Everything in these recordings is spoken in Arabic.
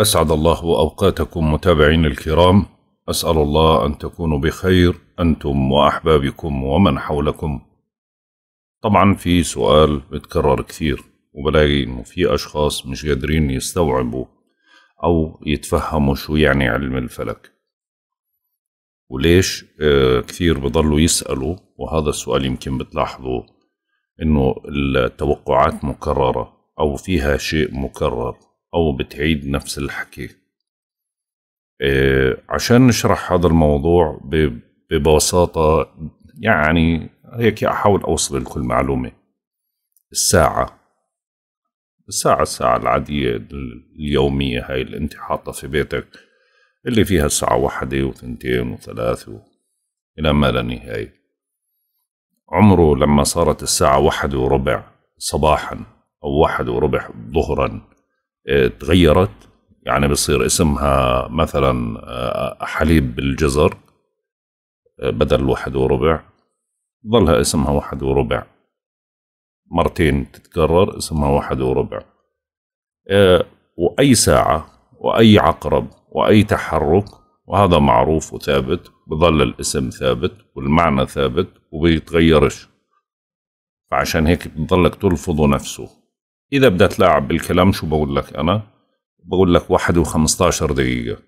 أسعد الله أوقاتكم متابعين الكرام أسأل الله أن تكونوا بخير أنتم وأحبابكم ومن حولكم طبعا في سؤال بتكرر كثير وبلاقي إنه في أشخاص مش قادرين يستوعبوا أو يتفهموا شو يعني علم الفلك وليش آه، كثير بضلوا يسألوا وهذا السؤال يمكن بتلاحظوا إنه التوقعات مكررة أو فيها شيء مكرر أو بتعيد نفس الحكي آه، عشان نشرح هذا الموضوع ببساطة يعني هيك أحاول أوصل لكل معلومة الساعة الساعة الساعة العادية اليومية هاي اللي انت حاطة في بيتك اللي فيها الساعة واحدة وثنتين وثلاثة إلى ما لا نهاية عمره لما صارت الساعة واحد وربع صباحا أو واحد وربع ظهرا تغيرت يعني بصير اسمها مثلا آه، حليب بالجزر آه، بدل واحد وربع ظلها اسمها واحد وربع مرتين تتكرر اسمها واحد وربع آه، وأي ساعة وأي عقرب وأي تحرك وهذا معروف وثابت بظل الاسم ثابت والمعنى ثابت وبيتغيرش فعشان هيك بظلك تلفظه نفسه اذا بدأت تلاعب بالكلام شو بقول لك انا بقول لك واحد وخمسة عشر دقيقه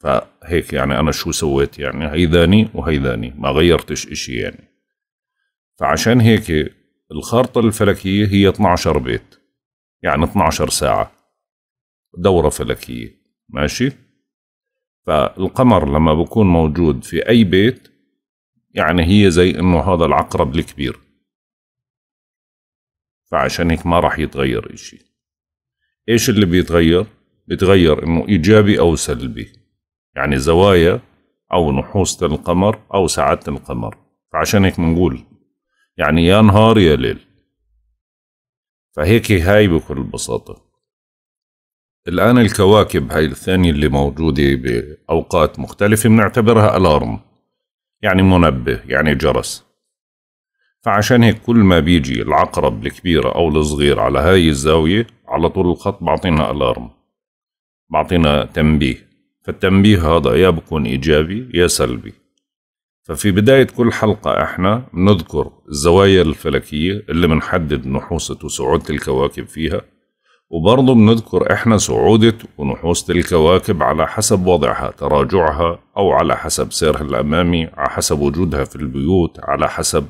فهيك يعني انا شو سويت يعني ذاني وهي ذاني ما غيرتش اشي يعني فعشان هيك الخارطه الفلكيه هي 12 بيت يعني 12 ساعه دوره فلكيه ماشي فالقمر لما بكون موجود في اي بيت يعني هي زي انه هذا العقرب الكبير فعشان هيك ما راح يتغير إشي إيش اللي بيتغير؟ بيتغير إنه إيجابي أو سلبي يعني زوايا أو نحوسة القمر أو سعادة القمر فعشان هيك بنقول يعني يا نهار يا ليل فهيك هاي بكل بساطة الآن الكواكب هاي الثانية اللي موجودة بأوقات مختلفة بنعتبرها ألارم يعني منبه يعني جرس فعشان هيك كل ما بيجي العقرب الكبيرة أو الصغير على هاي الزاوية على طول الخط بعطينا ألارم بعطينا تنبيه فالتنبيه هذا يا بكون إيجابي يا سلبي ففي بداية كل حلقة احنا بنذكر الزوايا الفلكية اللي بنحدد نحوسة وصعود الكواكب فيها وبرضه بنذكر احنا صعودة ونحوسة الكواكب على حسب وضعها تراجعها أو على حسب سيرها الأمامي على حسب وجودها في البيوت على حسب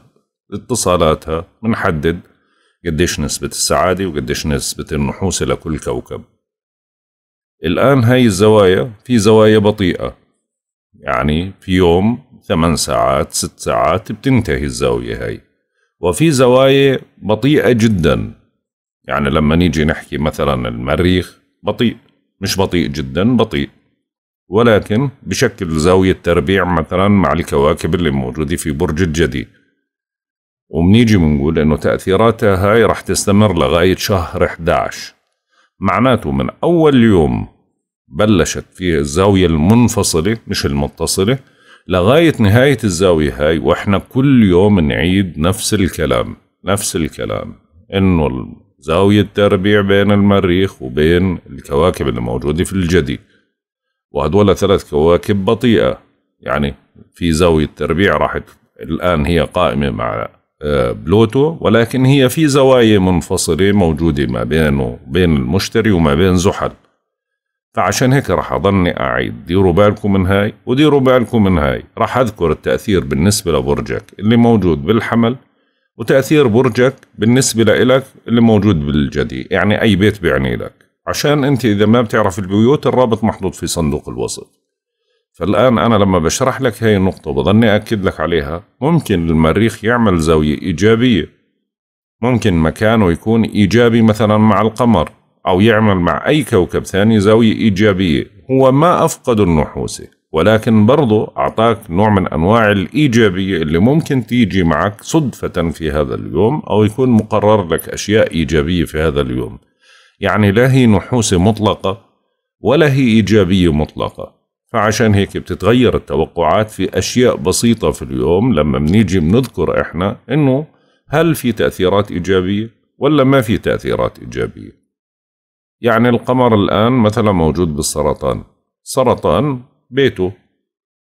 اتصالاتها بنحدد قديش نسبة السعادة وقديش نسبة النحوسة لكل كوكب الآن هاي الزوايا في زوايا بطيئة يعني في يوم ثمان ساعات ست ساعات بتنتهي الزاوية هاي وفي زوايا بطيئة جدا يعني لما نيجي نحكي مثلا المريخ بطيء مش بطيء جدا بطيء ولكن بشكل زاوية تربيع مثلا مع الكواكب اللي موجودة في برج الجدي وبنيجي بنقول انه تأثيراتها هاي رح تستمر لغاية شهر 11 معناته من أول يوم بلشت في الزاوية المنفصلة مش المتصلة لغاية نهاية الزاوية هاي وإحنا كل يوم نعيد نفس الكلام نفس الكلام إنه زاوية التربيع بين المريخ وبين الكواكب اللي موجودة في الجدي وهدول ثلاث كواكب بطيئة يعني في زاوية تربيع راح الآن هي قائمة مع بلوتو ولكن هي في زوايا منفصلة موجودة ما بينه بين المشتري وما بين زحل فعشان هيك رح أضلني أعيد ديروا بالكم من هاي وديروا بالكم من هاي رح أذكر التأثير بالنسبة لبرجك اللي موجود بالحمل وتأثير برجك بالنسبة لإلك اللي موجود بالجدي يعني أي بيت بيعني لك عشان أنت إذا ما بتعرف البيوت الرابط محطوط في صندوق الوصف فالآن أنا لما بشرح لك هاي النقطة بظني أكد لك عليها ممكن المريخ يعمل زاوية إيجابية ممكن مكانه يكون إيجابي مثلا مع القمر أو يعمل مع أي كوكب ثاني زاوية إيجابية هو ما أفقد النحوسة ولكن برضه أعطاك نوع من أنواع الإيجابية اللي ممكن تيجي معك صدفة في هذا اليوم أو يكون مقرر لك أشياء إيجابية في هذا اليوم يعني لا هي نحوسة مطلقة ولا هي إيجابية مطلقة فعشان هيك بتتغير التوقعات في أشياء بسيطة في اليوم لما بنيجي بنذكر إحنا إنه هل في تأثيرات إيجابية ولا ما في تأثيرات إيجابية يعني القمر الآن مثلا موجود بالسرطان سرطان بيته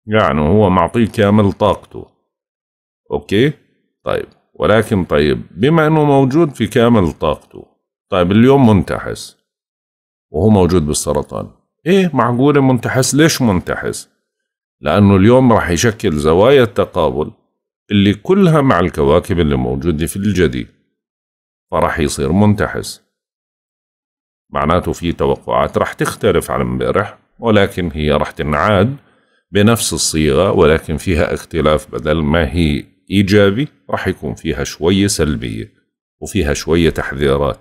يعني هو معطيه كامل طاقته أوكي طيب ولكن طيب بما أنه موجود في كامل طاقته طيب اليوم منتحس وهو موجود بالسرطان إيه معقوله منتحس ليش منتحس؟ لأنه اليوم راح يشكل زوايا التقابل اللي كلها مع الكواكب اللي موجودة في الجدي فراح يصير منتحس معناته في توقعات راح تختلف عن امبارح ولكن هي راح تنعاد بنفس الصيغة ولكن فيها اختلاف بدل ما هي إيجابي راح يكون فيها شوية سلبية وفيها شوية تحذيرات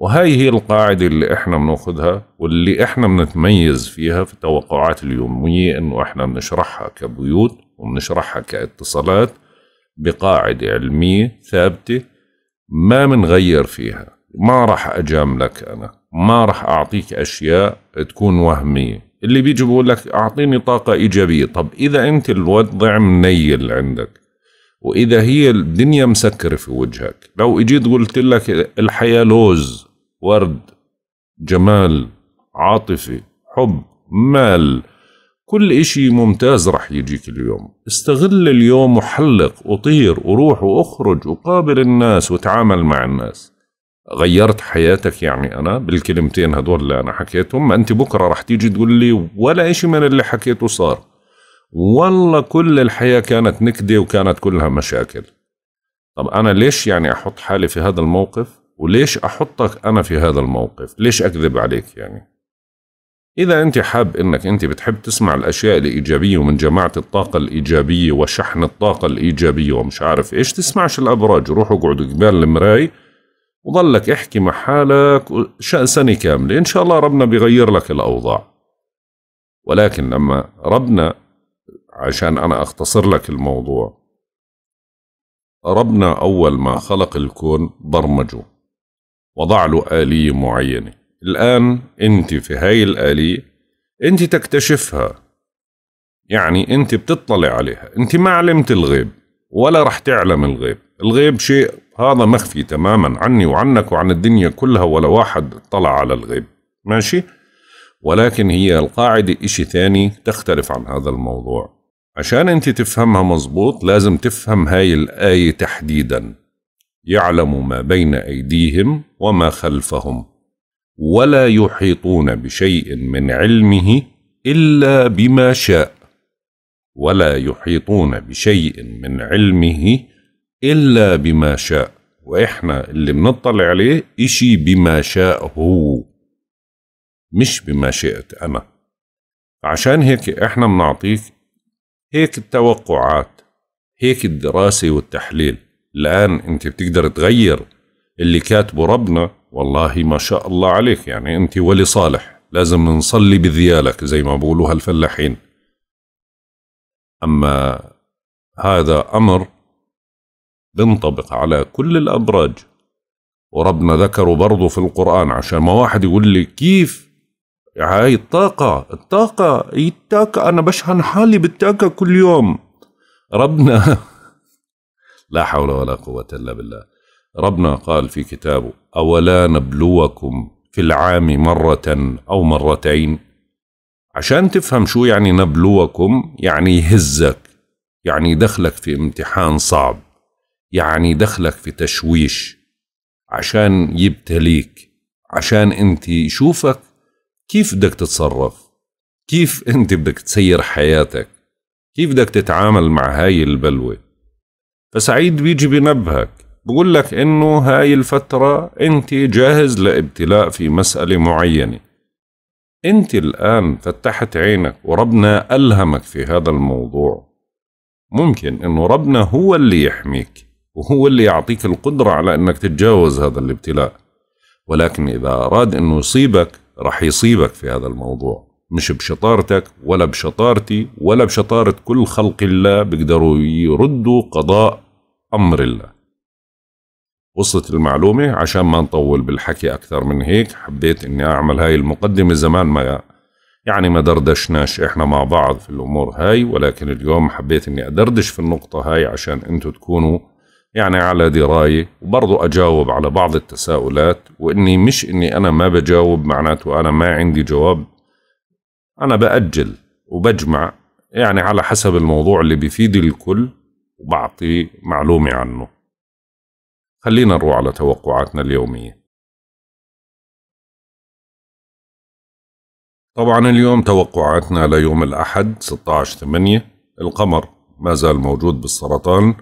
وهاي هي القاعدة اللي احنا بناخذها واللي احنا بنتميز فيها في التوقعات اليومية انه احنا بنشرحها كبيوت وبنشرحها كاتصالات بقاعدة علمية ثابتة ما بنغير فيها ما راح اجاملك انا ما راح اعطيك اشياء تكون وهمية اللي بيجي بقول لك اعطيني طاقة ايجابية طب اذا انت الوضع منيل عندك واذا هي الدنيا مسكره في وجهك لو اجيت قلت لك الحياه لوز ورد جمال عاطفة حب مال كل إشي ممتاز رح يجيك اليوم استغل اليوم وحلق وطير وروح وأخرج وقابل الناس وتعامل مع الناس غيرت حياتك يعني أنا بالكلمتين هدول اللي أنا حكيتهم ما أنت بكرة رح تيجي تقول لي ولا إشي من اللي حكيته صار والله كل الحياة كانت نكدة وكانت كلها مشاكل طب أنا ليش يعني أحط حالي في هذا الموقف وليش احطك انا في هذا الموقف ليش اكذب عليك يعني إذا أنت حاب أنك أنت بتحب تسمع الأشياء الإيجابية ومن جماعة الطاقة الإيجابية وشحن الطاقة الإيجابية ومش عارف إيش تسمعش الأبراج روح اقعد قبال المراي وظلك احكي مع حالك سنة كاملة إن شاء الله ربنا بيغير لك الأوضاع ولكن لما ربنا عشان أنا أختصر لك الموضوع ربنا أول ما خلق الكون برمجه وضع له آلية معينة الآن أنت في هاي الآلية أنت تكتشفها يعني أنت بتطلع عليها أنت ما علمت الغيب ولا رح تعلم الغيب الغيب شيء هذا مخفي تماما عني وعنك وعن الدنيا كلها ولا واحد اطلع على الغيب ماشي ولكن هي القاعدة إشي ثاني تختلف عن هذا الموضوع عشان أنت تفهمها مظبوط لازم تفهم هاي الآية تحديدا يعلم ما بين أيديهم وما خلفهم ولا يحيطون بشيء من علمه الا بما شاء ولا يحيطون بشيء من علمه الا بما شاء واحنا اللي بنطلع عليه اشي بما شاء هو مش بما شئت انا عشان هيك احنا بنعطيك هيك التوقعات هيك الدراسه والتحليل الان انت بتقدر تغير اللي كاتبه ربنا والله ما شاء الله عليك يعني أنت ولي صالح لازم نصلي بذيالك زي ما بقولوها الفلاحين أما هذا أمر بنطبق على كل الأبراج وربنا ذكره برضه في القرآن عشان ما واحد يقول لي كيف يعني هاي الطاقة الطاقة هي الطاقة أنا بشحن حالي بالطاقة كل يوم ربنا لا حول ولا قوة إلا بالله ربنا قال في كتابه أولا نبلوكم في العام مرة أو مرتين عشان تفهم شو يعني نبلوكم يعني يهزك يعني دخلك في امتحان صعب يعني دخلك في تشويش عشان يبتليك عشان انت يشوفك كيف بدك تتصرف كيف انت بدك تسير حياتك كيف بدك تتعامل مع هاي البلوه فسعيد بيجي بنبهك بقول لك إنه هاي الفترة أنت جاهز لابتلاء في مسألة معينة أنت الآن فتحت عينك وربنا ألهمك في هذا الموضوع ممكن إنه ربنا هو اللي يحميك وهو اللي يعطيك القدرة على أنك تتجاوز هذا الابتلاء ولكن إذا أراد أنه يصيبك رح يصيبك في هذا الموضوع مش بشطارتك ولا بشطارتي ولا بشطارة كل خلق الله بيقدروا يردوا قضاء أمر الله وصلت المعلومة عشان ما نطول بالحكي أكثر من هيك حبيت إني أعمل هاي المقدمة زمان ما يعني ما دردشناش إحنا مع بعض في الأمور هاي ولكن اليوم حبيت إني أدردش في النقطة هاي عشان أنتوا تكونوا يعني على دراية وبرضو أجاوب على بعض التساؤلات وإني مش إني أنا ما بجاوب معناته أنا ما عندي جواب أنا بأجل وبجمع يعني على حسب الموضوع اللي بيفيد الكل وبعطي معلومة عنه خلينا نروح على توقعاتنا اليومية طبعا اليوم توقعاتنا ليوم الأحد 16-8 القمر ما زال موجود بالسرطان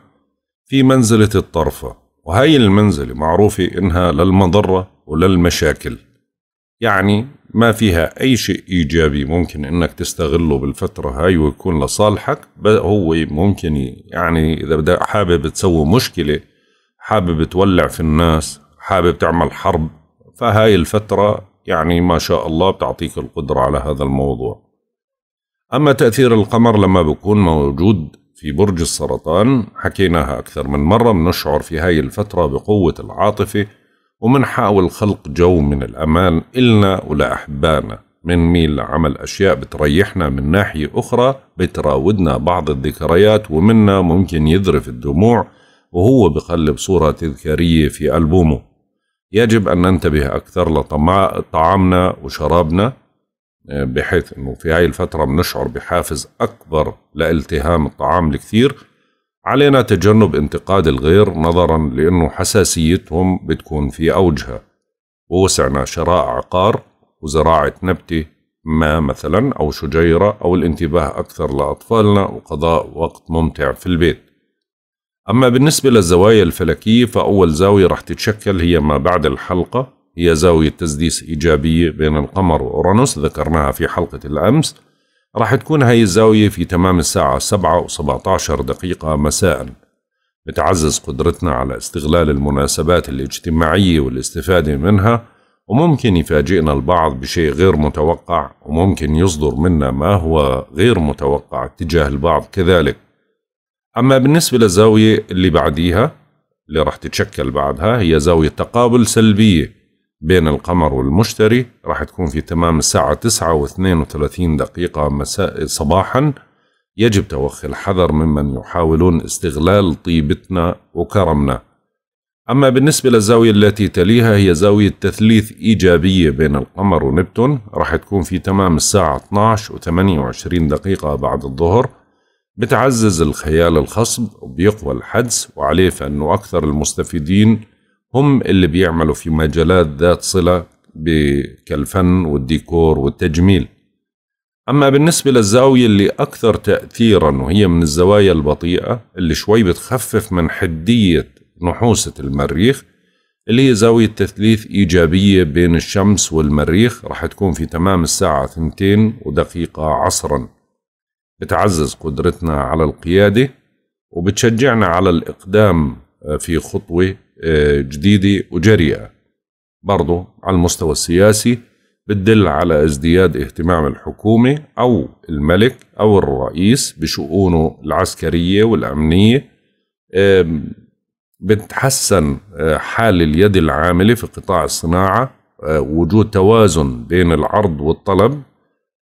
في منزلة الطرفة وهي المنزلة معروفة إنها للمضرة وللمشاكل يعني ما فيها أي شيء إيجابي ممكن إنك تستغله بالفترة هاي ويكون لصالحك هو ممكن يعني إذا بدأ حابب تسوي مشكلة حابب تولع في الناس حابب تعمل حرب فهاي الفترة يعني ما شاء الله بتعطيك القدرة على هذا الموضوع أما تأثير القمر لما بكون موجود في برج السرطان حكيناها أكثر من مرة بنشعر في هاي الفترة بقوة العاطفة ومنحاول خلق جو من الأمان إلنا من ميل لعمل أشياء بتريحنا من ناحية أخرى بتراودنا بعض الذكريات ومنا ممكن يذرف الدموع وهو بقلب صورة تذكارية في ألبومه يجب أن ننتبه أكثر لطعامنا وشرابنا آه، بحيث أنه في هاي الفترة بنشعر بحافز أكبر لالتهام الطعام الكثير علينا تجنب انتقاد الغير نظرا لأنه حساسيتهم بتكون في أوجها ووسعنا شراء عقار وزراعة نبتة ما مثلا أو شجيرة أو الانتباه أكثر لأطفالنا وقضاء وقت ممتع في البيت أما بالنسبة للزوايا الفلكية فأول زاوية رح تتشكل هي ما بعد الحلقة هي زاوية تسديس إيجابية بين القمر وأورانوس ذكرناها في حلقة الأمس راح تكون هاي الزاوية في تمام الساعة 7 و 17 دقيقة مساء بتعزز قدرتنا على استغلال المناسبات الاجتماعية والاستفادة منها وممكن يفاجئنا البعض بشيء غير متوقع وممكن يصدر منا ما هو غير متوقع تجاه البعض كذلك أما بالنسبة للزاوية اللي بعديها اللي راح تتشكل بعدها هي زاوية تقابل سلبية بين القمر والمشتري راح تكون في تمام الساعة 9 و 32 دقيقة مساء صباحا يجب توخي الحذر ممن يحاولون استغلال طيبتنا وكرمنا أما بالنسبة للزاوية التي تليها هي زاوية تثليث إيجابية بين القمر ونبتون راح تكون في تمام الساعة 12 و 28 دقيقة بعد الظهر بتعزز الخيال الخصب وبيقوى الحدس وعليه فإنه أكثر المستفيدين هم اللي بيعملوا في مجالات ذات صلة كالفن والديكور والتجميل أما بالنسبة للزاوية اللي أكثر تأثيرا وهي من الزوايا البطيئة اللي شوي بتخفف من حدية نحوسة المريخ اللي هي زاوية تثليث إيجابية بين الشمس والمريخ رح تكون في تمام الساعة 2 ودقيقة عصراً بتعزز قدرتنا على القيادة وبتشجعنا على الإقدام آه، في خطوة آه، جديدة وجريئة برضو على المستوى السياسي بتدل على ازدياد اهتمام الحكومة أو الملك أو الرئيس بشؤونه العسكرية والأمنية بتحسن آه، حال اليد العاملة في قطاع الصناعة وجود توازن بين العرض والطلب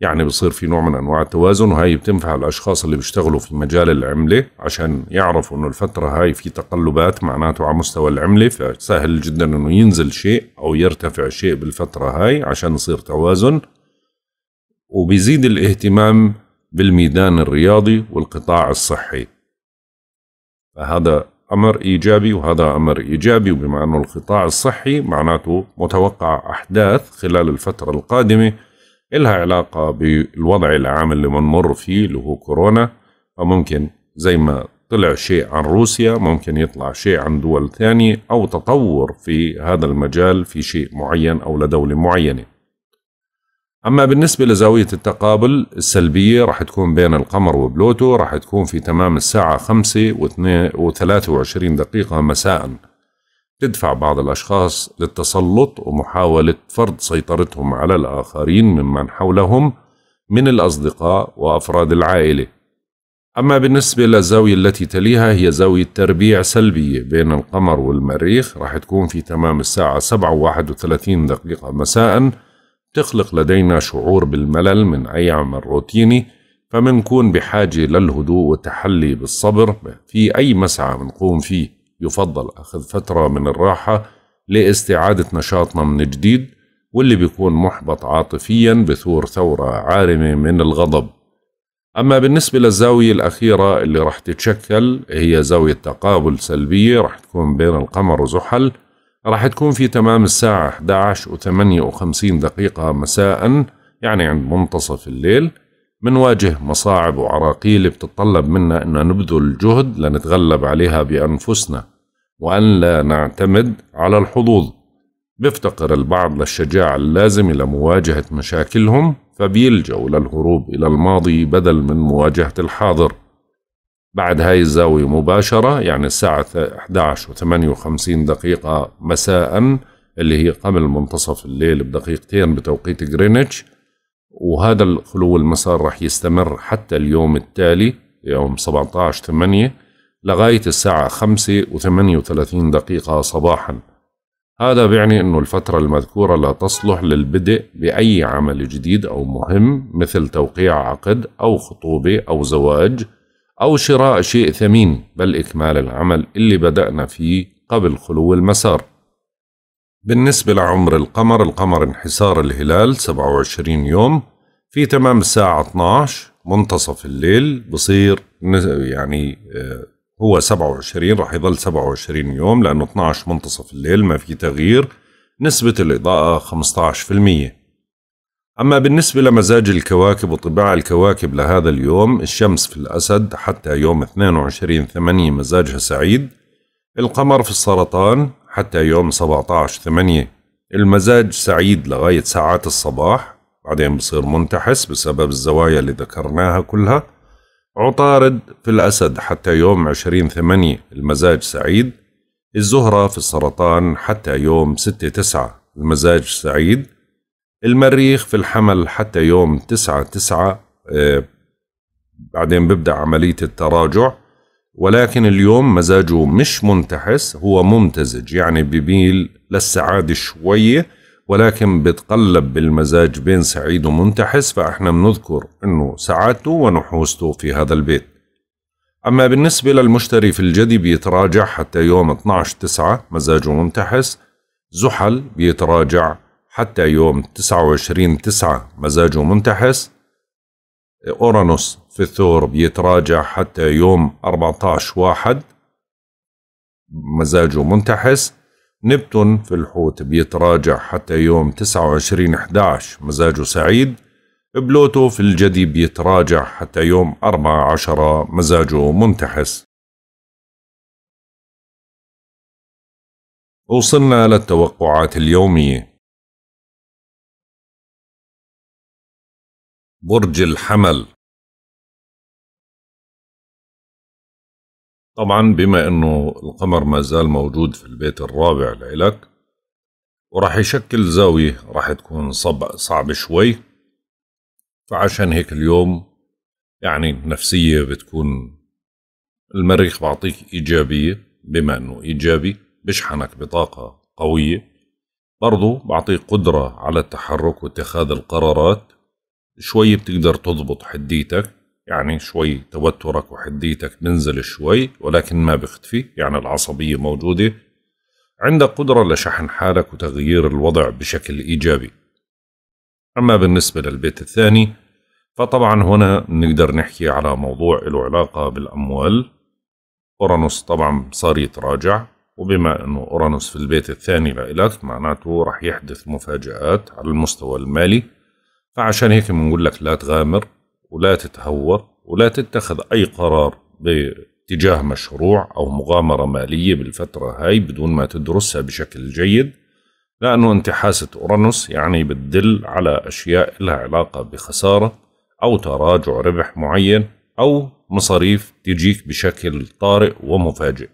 يعني بصير في نوع من انواع التوازن وهي بتنفع الاشخاص اللي بيشتغلوا في مجال العمله عشان يعرفوا انه الفتره هاي في تقلبات معناته على مستوى العمله فسهل جدا انه ينزل شيء او يرتفع شيء بالفتره هاي عشان يصير توازن وبيزيد الاهتمام بالميدان الرياضي والقطاع الصحي فهذا امر ايجابي وهذا امر ايجابي وبما انه القطاع الصحي معناته متوقع احداث خلال الفتره القادمه إلها علاقة بالوضع العام اللي بنمر فيه اللي هو كورونا فممكن زي ما طلع شيء عن روسيا ممكن يطلع شيء عن دول ثانية أو تطور في هذا المجال في شيء معين أو لدولة معينة أما بالنسبة لزاوية التقابل السلبية راح تكون بين القمر وبلوتو راح تكون في تمام الساعة 5 و23 دقيقة مساءً تدفع بعض الأشخاص للتسلط ومحاولة فرض سيطرتهم على الآخرين ممن حولهم من الأصدقاء وأفراد العائلة. أما بالنسبة للزاوية التي تليها هي زاوية تربيع سلبية بين القمر والمريخ راح تكون في تمام الساعة 7 31 دقيقة مساء تخلق لدينا شعور بالملل من أي عمل روتيني فمنكون بحاجة للهدوء والتحلي بالصبر في أي مسعى منقوم فيه يفضل أخذ فترة من الراحة لاستعادة نشاطنا من جديد واللي بيكون محبط عاطفيا بثور ثورة عارمة من الغضب أما بالنسبة للزاوية الأخيرة اللي رح تتشكل هي زاوية تقابل سلبية رح تكون بين القمر وزحل رح تكون في تمام الساعة 11 و 58 دقيقة مساء يعني عند منتصف الليل منواجه مصاعب وعراقيل بتطلب منا أن نبذل جهد لنتغلب عليها بأنفسنا وأن لا نعتمد على الحظوظ بيفتقر البعض للشجاعة اللازمة لمواجهة مشاكلهم فبيلجأوا للهروب إلى الماضي بدل من مواجهة الحاضر بعد هاي الزاوية مباشرة يعني الساعة 11 و 58 دقيقة مساء اللي هي قبل منتصف الليل بدقيقتين بتوقيت غرينتش وهذا الخلو المسار رح يستمر حتى اليوم التالي يوم 17 8 لغاية الساعة 5 و38 دقيقة صباحا هذا بيعني أنه الفترة المذكورة لا تصلح للبدء بأي عمل جديد أو مهم مثل توقيع عقد أو خطوبة أو زواج أو شراء شيء ثمين بل إكمال العمل اللي بدأنا فيه قبل خلو المسار بالنسبة لعمر القمر القمر انحسار الهلال 27 يوم في تمام الساعة 12 منتصف الليل بصير يعني آه، هو 27 راح يظل 27 يوم لأنه 12 منتصف الليل ما في تغيير نسبة الإضاءة 15% أما بالنسبة لمزاج الكواكب وطباع الكواكب لهذا اليوم الشمس في الأسد حتى يوم 22 8 مزاجها سعيد القمر في السرطان حتى يوم 17 8 المزاج سعيد لغاية ساعات الصباح بعدين بصير منتحس بسبب الزوايا اللي ذكرناها كلها عطارد في الأسد حتى يوم عشرين ثمانية المزاج سعيد الزهرة في السرطان حتى يوم ستة تسعة المزاج سعيد المريخ في الحمل حتى يوم تسعة تسعة آه، بعدين ببدأ عملية التراجع ولكن اليوم مزاجه مش منتحس هو ممتزج يعني بيميل للسعادة شوية ولكن بتقلب بالمزاج بين سعيد ومنتحس فإحنا بنذكر أنه سعادته ونحوسته في هذا البيت أما بالنسبة للمشتري في الجدي بيتراجع حتى يوم 12/9 مزاجه منتحس زحل بيتراجع حتى يوم 29/9 مزاجه منتحس أورانوس في الثور بيتراجع حتى يوم 14/1 مزاجه منتحس نبتون في الحوت بيتراجع حتى يوم 29 11 مزاجه سعيد بلوتو في الجدي بيتراجع حتى يوم 14 مزاجه منتحس وصلنا للتوقعات اليومية برج الحمل طبعا بما انه القمر ما زال موجود في البيت الرابع لإلك وراح يشكل زاوية راح تكون صعب صعب شوي فعشان هيك اليوم يعني نفسية بتكون المريخ بعطيك إيجابية بما أنه إيجابي بشحنك بطاقة قوية برضو بعطيك قدرة على التحرك واتخاذ القرارات شوي بتقدر تضبط حديتك يعني شوي توترك وحديتك بنزل شوي ولكن ما بختفي يعني العصبية موجودة عندك قدرة لشحن حالك وتغيير الوضع بشكل إيجابي أما بالنسبة للبيت الثاني فطبعا هنا نقدر نحكي على موضوع له علاقة بالأموال أورانوس طبعا صار يتراجع وبما أنه أورانوس في البيت الثاني لإلك معناته رح يحدث مفاجآت على المستوى المالي فعشان هيك بنقول لك لا تغامر ولا تتهور ولا تتخذ أي قرار باتجاه مشروع أو مغامرة مالية بالفترة هاي بدون ما تدرسها بشكل جيد لأنه انتحاسة أورانوس يعني بتدل على أشياء لها علاقة بخسارة أو تراجع ربح معين أو مصاريف تجيك بشكل طارئ ومفاجئ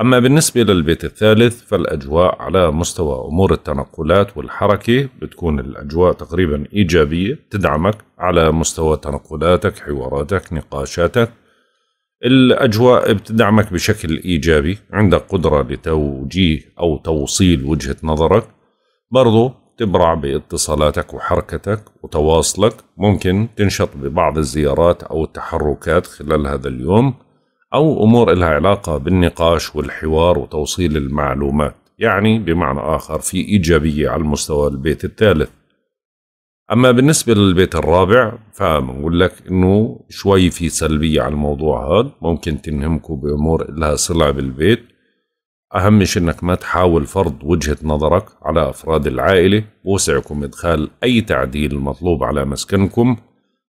أما بالنسبة للبيت الثالث فالأجواء على مستوى أمور التنقلات والحركة بتكون الأجواء تقريبا إيجابية تدعمك على مستوى تنقلاتك حواراتك نقاشاتك الأجواء بتدعمك بشكل إيجابي عندك قدرة لتوجيه أو توصيل وجهة نظرك برضو تبرع باتصالاتك وحركتك وتواصلك ممكن تنشط ببعض الزيارات أو التحركات خلال هذا اليوم أو أمور إلها علاقة بالنقاش والحوار وتوصيل المعلومات يعني بمعنى آخر في إيجابية على مستوى البيت الثالث أما بالنسبة للبيت الرابع فبنقول لك إنه شوي في سلبية على الموضوع هذا ممكن تنهمكوا بأمور إلها صلة بالبيت أهم شيء إنك ما تحاول فرض وجهة نظرك على أفراد العائلة ووسعكم إدخال أي تعديل مطلوب على مسكنكم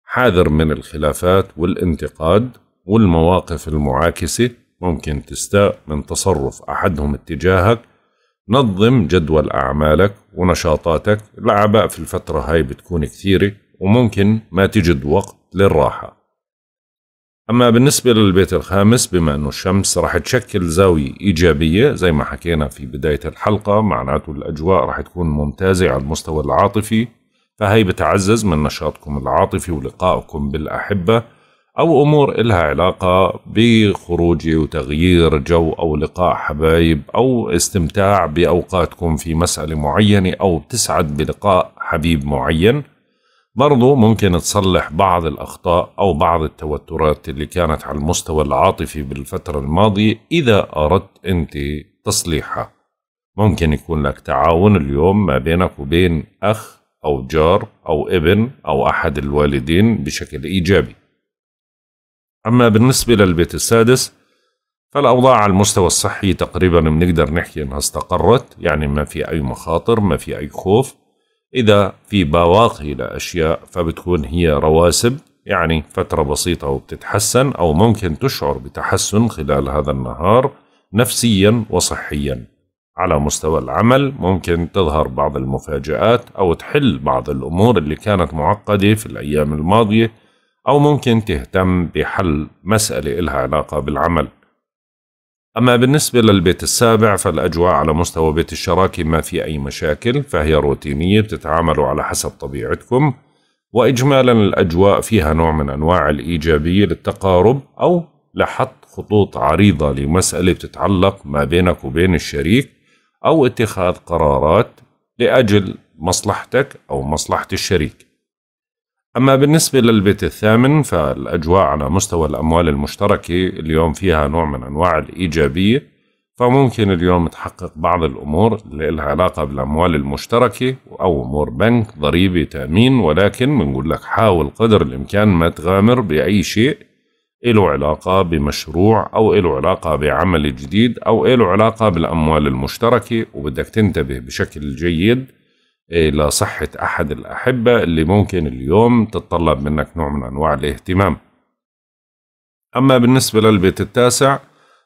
حاذر من الخلافات والانتقاد والمواقف المعاكسة ممكن تستاء من تصرف أحدهم اتجاهك نظم جدول أعمالك ونشاطاتك العباء في الفترة هاي بتكون كثيرة وممكن ما تجد وقت للراحة أما بالنسبة للبيت الخامس بما أنه الشمس راح تشكل زاوية إيجابية زي ما حكينا في بداية الحلقة معناته الأجواء راح تكون ممتازة على المستوى العاطفي فهي بتعزز من نشاطكم العاطفي ولقائكم بالأحبة أو أمور إلها علاقة بخروجي وتغيير جو أو لقاء حبايب أو استمتاع بأوقاتكم في مسألة معينة أو بتسعد بلقاء حبيب معين برضو ممكن تصلح بعض الأخطاء أو بعض التوترات اللي كانت على المستوى العاطفي بالفترة الماضية إذا أردت أنت تصليحها ممكن يكون لك تعاون اليوم ما بينك وبين أخ أو جار أو ابن أو أحد الوالدين بشكل إيجابي أما بالنسبة للبيت السادس فالأوضاع على المستوى الصحي تقريبا بنقدر نحكي إنها استقرت يعني ما في أي مخاطر ما في أي خوف إذا في بواقي لأشياء فبتكون هي رواسب يعني فترة بسيطة وبتتحسن أو ممكن تشعر بتحسن خلال هذا النهار نفسيا وصحيا على مستوى العمل ممكن تظهر بعض المفاجآت أو تحل بعض الأمور اللي كانت معقدة في الأيام الماضية أو ممكن تهتم بحل مسألة إلها علاقة بالعمل أما بالنسبة للبيت السابع فالأجواء على مستوى بيت الشراكة ما في أي مشاكل فهي روتينية بتتعاملوا على حسب طبيعتكم وإجمالا الأجواء فيها نوع من أنواع الإيجابية للتقارب أو لحط خطوط عريضة لمسألة بتتعلق ما بينك وبين الشريك أو اتخاذ قرارات لأجل مصلحتك أو مصلحة الشريك أما بالنسبة للبيت الثامن فالأجواء على مستوى الأموال المشتركة اليوم فيها نوع من أنواع الإيجابية فممكن اليوم تحقق بعض الأمور اللي لها علاقة بالأموال المشتركة أو أمور بنك ضريبة تأمين ولكن بنقول لك حاول قدر الإمكان ما تغامر بأي شيء له علاقة بمشروع أو له علاقة بعمل جديد أو له علاقة بالأموال المشتركة وبدك تنتبه بشكل جيد الى صحه احد الاحبه اللي ممكن اليوم تتطلب منك نوع من انواع الاهتمام اما بالنسبه للبيت التاسع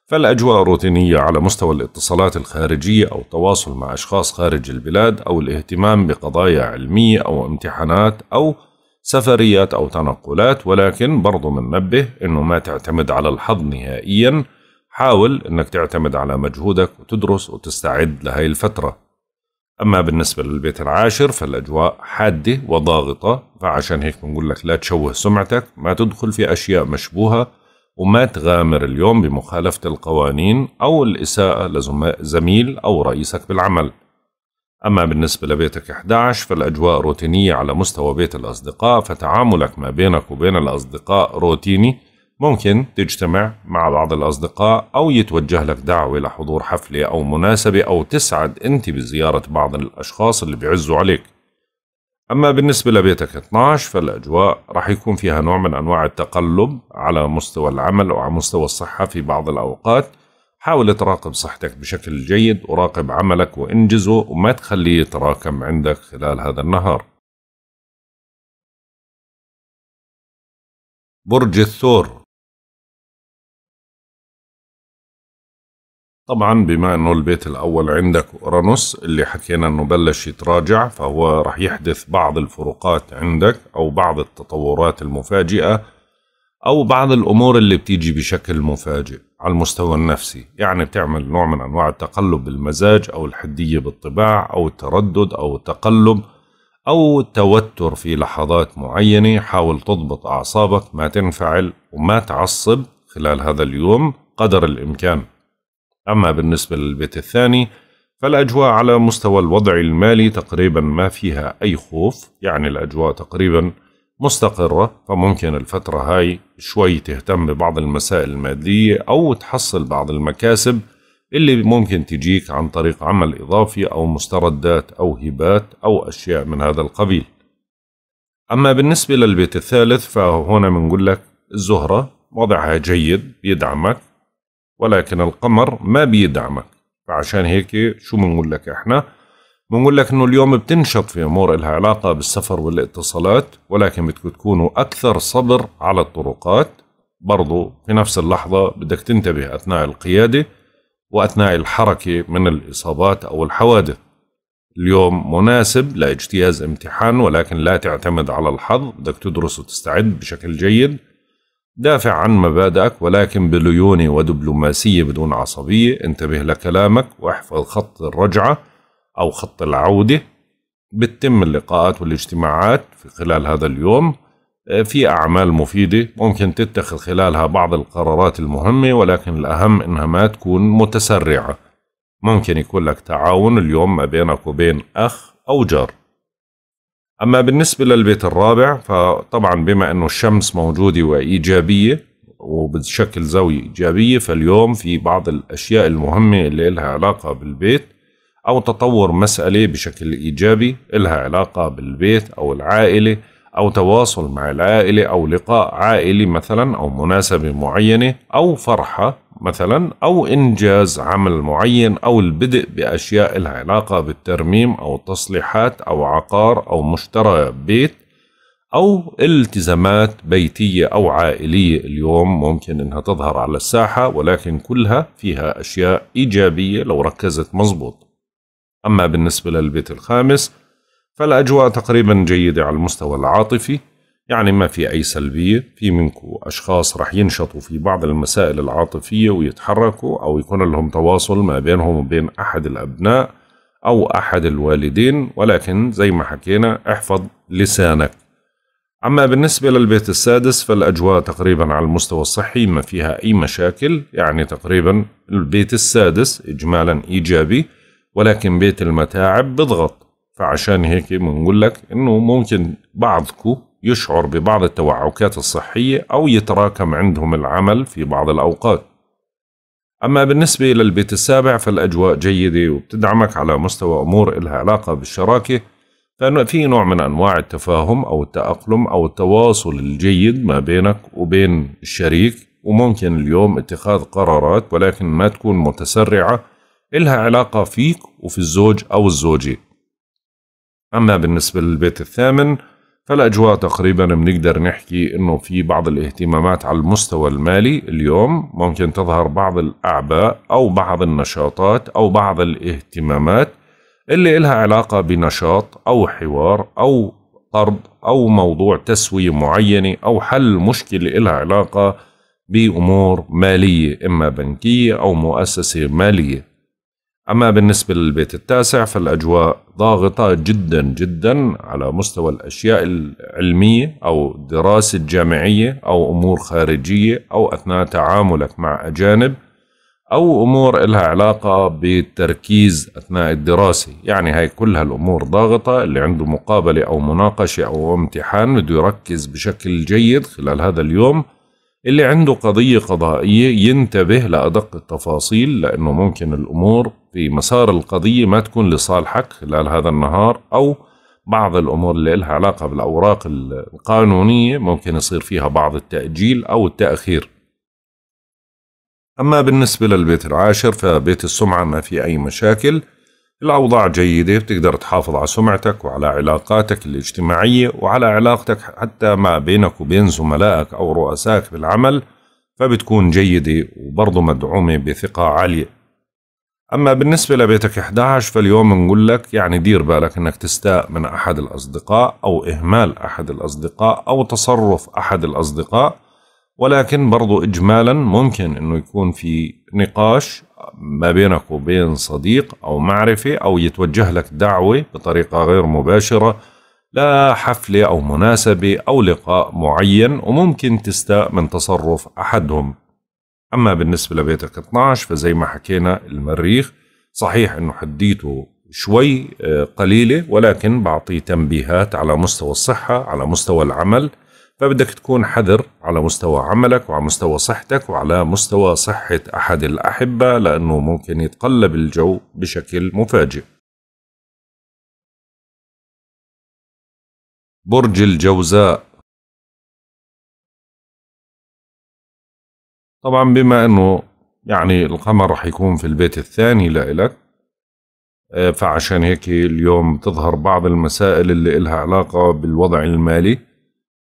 فالاجواء روتينيه على مستوى الاتصالات الخارجيه او التواصل مع اشخاص خارج البلاد او الاهتمام بقضايا علميه او امتحانات او سفريات او تنقلات ولكن برضو منبه انه ما تعتمد على الحظ نهائيا حاول انك تعتمد على مجهودك وتدرس وتستعد لهي الفتره أما بالنسبة للبيت العاشر فالأجواء حادة وضاغطة فعشان هيك بنقول لك لا تشوه سمعتك ما تدخل في أشياء مشبوهة وما تغامر اليوم بمخالفة القوانين أو الإساءة لزميل أو رئيسك بالعمل أما بالنسبة لبيتك 11 فالأجواء روتينية على مستوى بيت الأصدقاء فتعاملك ما بينك وبين الأصدقاء روتيني ممكن تجتمع مع بعض الأصدقاء أو يتوجه لك دعوة لحضور حفلة أو مناسبة أو تسعد أنت بزيارة بعض الأشخاص اللي بيعزوا عليك أما بالنسبة لبيتك 12 فالأجواء راح يكون فيها نوع من أنواع التقلب على مستوى العمل أو على مستوى الصحة في بعض الأوقات حاول تراقب صحتك بشكل جيد وراقب عملك وانجزه وما تخليه يتراكم عندك خلال هذا النهار برج الثور طبعا بما انه البيت الاول عندك اورانوس اللي حكينا انه بلش يتراجع فهو راح يحدث بعض الفروقات عندك او بعض التطورات المفاجئه او بعض الامور اللي بتيجي بشكل مفاجئ على المستوى النفسي يعني بتعمل نوع من انواع التقلب بالمزاج او الحديه بالطباع او التردد او التقلب او التوتر في لحظات معينه حاول تضبط اعصابك ما تنفعل وما تعصب خلال هذا اليوم قدر الامكان أما بالنسبة للبيت الثاني فالأجواء على مستوى الوضع المالي تقريبا ما فيها أي خوف يعني الأجواء تقريبا مستقرة فممكن الفترة هاي شوي تهتم ببعض المسائل المادية أو تحصل بعض المكاسب اللي ممكن تجيك عن طريق عمل إضافي أو مستردات أو هبات أو أشياء من هذا القبيل أما بالنسبة للبيت الثالث فهنا بنقول لك الزهرة وضعها جيد بيدعمك ولكن القمر ما بيدعمك فعشان هيك شو بنقول لك احنا بنقول لك انه اليوم بتنشط في امور لها علاقه بالسفر والاتصالات ولكن بدكم تكونوا اكثر صبر على الطرقات برضو في نفس اللحظه بدك تنتبه اثناء القياده واثناء الحركه من الاصابات او الحوادث اليوم مناسب لاجتياز امتحان ولكن لا تعتمد على الحظ بدك تدرس وتستعد بشكل جيد دافع عن مبادئك ولكن بليونة ودبلوماسية بدون عصبية انتبه لكلامك واحفظ خط الرجعة أو خط العودة بتتم اللقاءات والاجتماعات في خلال هذا اليوم في أعمال مفيدة ممكن تتخذ خلالها بعض القرارات المهمة ولكن الأهم إنها ما تكون متسرعة ممكن يكون لك تعاون اليوم ما بينك وبين أخ أو جار أما بالنسبة للبيت الرابع فطبعا بما أنه الشمس موجودة وإيجابية وبشكل زاوية إيجابية فاليوم في بعض الأشياء المهمة اللي لها علاقة بالبيت أو تطور مسألة بشكل إيجابي لها علاقة بالبيت أو العائلة أو تواصل مع العائلة أو لقاء عائلي مثلا أو مناسبة معينة أو فرحة مثلا أو إنجاز عمل معين أو البدء بأشياء لها علاقة بالترميم أو التصليحات أو عقار أو مشترى بيت أو التزامات بيتية أو عائلية اليوم ممكن إنها تظهر على الساحة ولكن كلها فيها أشياء إيجابية لو ركزت مظبوط أما بالنسبة للبيت الخامس فالأجواء تقريبا جيدة على المستوى العاطفي يعني ما في أي سلبية في منكم أشخاص رح ينشطوا في بعض المسائل العاطفية ويتحركوا أو يكون لهم تواصل ما بينهم وبين أحد الأبناء أو أحد الوالدين ولكن زي ما حكينا احفظ لسانك أما بالنسبة للبيت السادس فالأجواء تقريبا على المستوى الصحي ما فيها أي مشاكل يعني تقريبا البيت السادس إجمالا إيجابي ولكن بيت المتاعب بضغط فعشان هيك بنقول لك إنه ممكن بعضكم يشعر ببعض التوعكات الصحية أو يتراكم عندهم العمل في بعض الأوقات أما بالنسبة للبيت السابع فالأجواء جيدة وبتدعمك على مستوى أمور إلها علاقة بالشراكة فإنه في نوع من أنواع التفاهم أو التأقلم أو التواصل الجيد ما بينك وبين الشريك وممكن اليوم اتخاذ قرارات ولكن ما تكون متسرعة إلها علاقة فيك وفي الزوج أو الزوجة أما بالنسبة للبيت الثامن فالاجواء تقريبا بنقدر نحكي أنه في بعض الاهتمامات على المستوى المالي اليوم ممكن تظهر بعض الأعباء أو بعض النشاطات أو بعض الاهتمامات اللي إلها علاقة بنشاط أو حوار أو طرد أو موضوع تسوية معينة أو حل مشكلة إلها علاقة بأمور مالية إما بنكية أو مؤسسة مالية أما بالنسبة للبيت التاسع فالأجواء ضاغطة جدا جدا على مستوى الأشياء العلمية أو الدراسة الجامعية أو أمور خارجية أو أثناء تعاملك مع أجانب أو أمور إلها علاقة بالتركيز أثناء الدراسة يعني هاي كلها الأمور ضاغطة اللي عنده مقابلة أو مناقشة أو امتحان بده يركز بشكل جيد خلال هذا اليوم اللي عنده قضية قضائية ينتبه لأدق التفاصيل لأنه ممكن الأمور في مسار القضية ما تكون لصالحك خلال هذا النهار أو بعض الأمور اللي لها علاقة بالأوراق القانونية ممكن يصير فيها بعض التأجيل أو التأخير أما بالنسبة للبيت العاشر فبيت السمعة ما في أي مشاكل الأوضاع جيدة بتقدر تحافظ على سمعتك وعلى علاقاتك الاجتماعية وعلى علاقتك حتى ما بينك وبين زملائك أو رؤسائك بالعمل فبتكون جيدة وبرضه مدعومة بثقة عالية أما بالنسبة لبيتك 11 فاليوم نقول لك يعني دير بالك أنك تستاء من أحد الأصدقاء أو إهمال أحد الأصدقاء أو تصرف أحد الأصدقاء ولكن برضو إجمالا ممكن أنه يكون في نقاش ما بينك وبين صديق أو معرفة أو يتوجه لك دعوة بطريقة غير مباشرة لحفلة أو مناسبة أو لقاء معين وممكن تستاء من تصرف أحدهم أما بالنسبة لبيتك 12 فزي ما حكينا المريخ صحيح أنه حديته شوي آه، قليلة ولكن بعطيه تنبيهات على مستوى الصحة على مستوى العمل فبدك تكون حذر على مستوى عملك وعلى مستوى صحتك وعلى مستوى صحة أحد الأحبة لأنه ممكن يتقلب الجو بشكل مفاجئ برج الجوزاء طبعا بما انه يعني القمر رح يكون في البيت الثاني لإلك آه، فعشان هيك اليوم تظهر بعض المسائل اللي إلها علاقة بالوضع المالي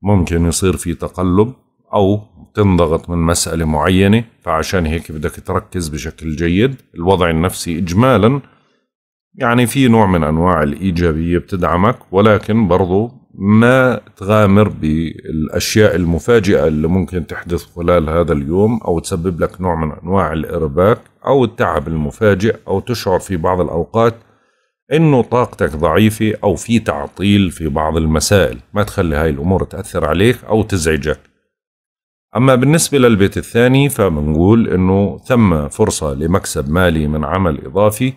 ممكن يصير في تقلب أو تنضغط من مسألة معينة فعشان هيك بدك تركز بشكل جيد الوضع النفسي إجمالا يعني في نوع من أنواع الإيجابية بتدعمك ولكن برضو ما تغامر بالاشياء المفاجئه اللي ممكن تحدث خلال هذا اليوم او تسبب لك نوع من انواع الارباك او التعب المفاجئ او تشعر في بعض الاوقات انه طاقتك ضعيفه او في تعطيل في بعض المسائل ما تخلي هاي الامور تاثر عليك او تزعجك اما بالنسبه للبيت الثاني فبنقول انه ثم فرصه لمكسب مالي من عمل اضافي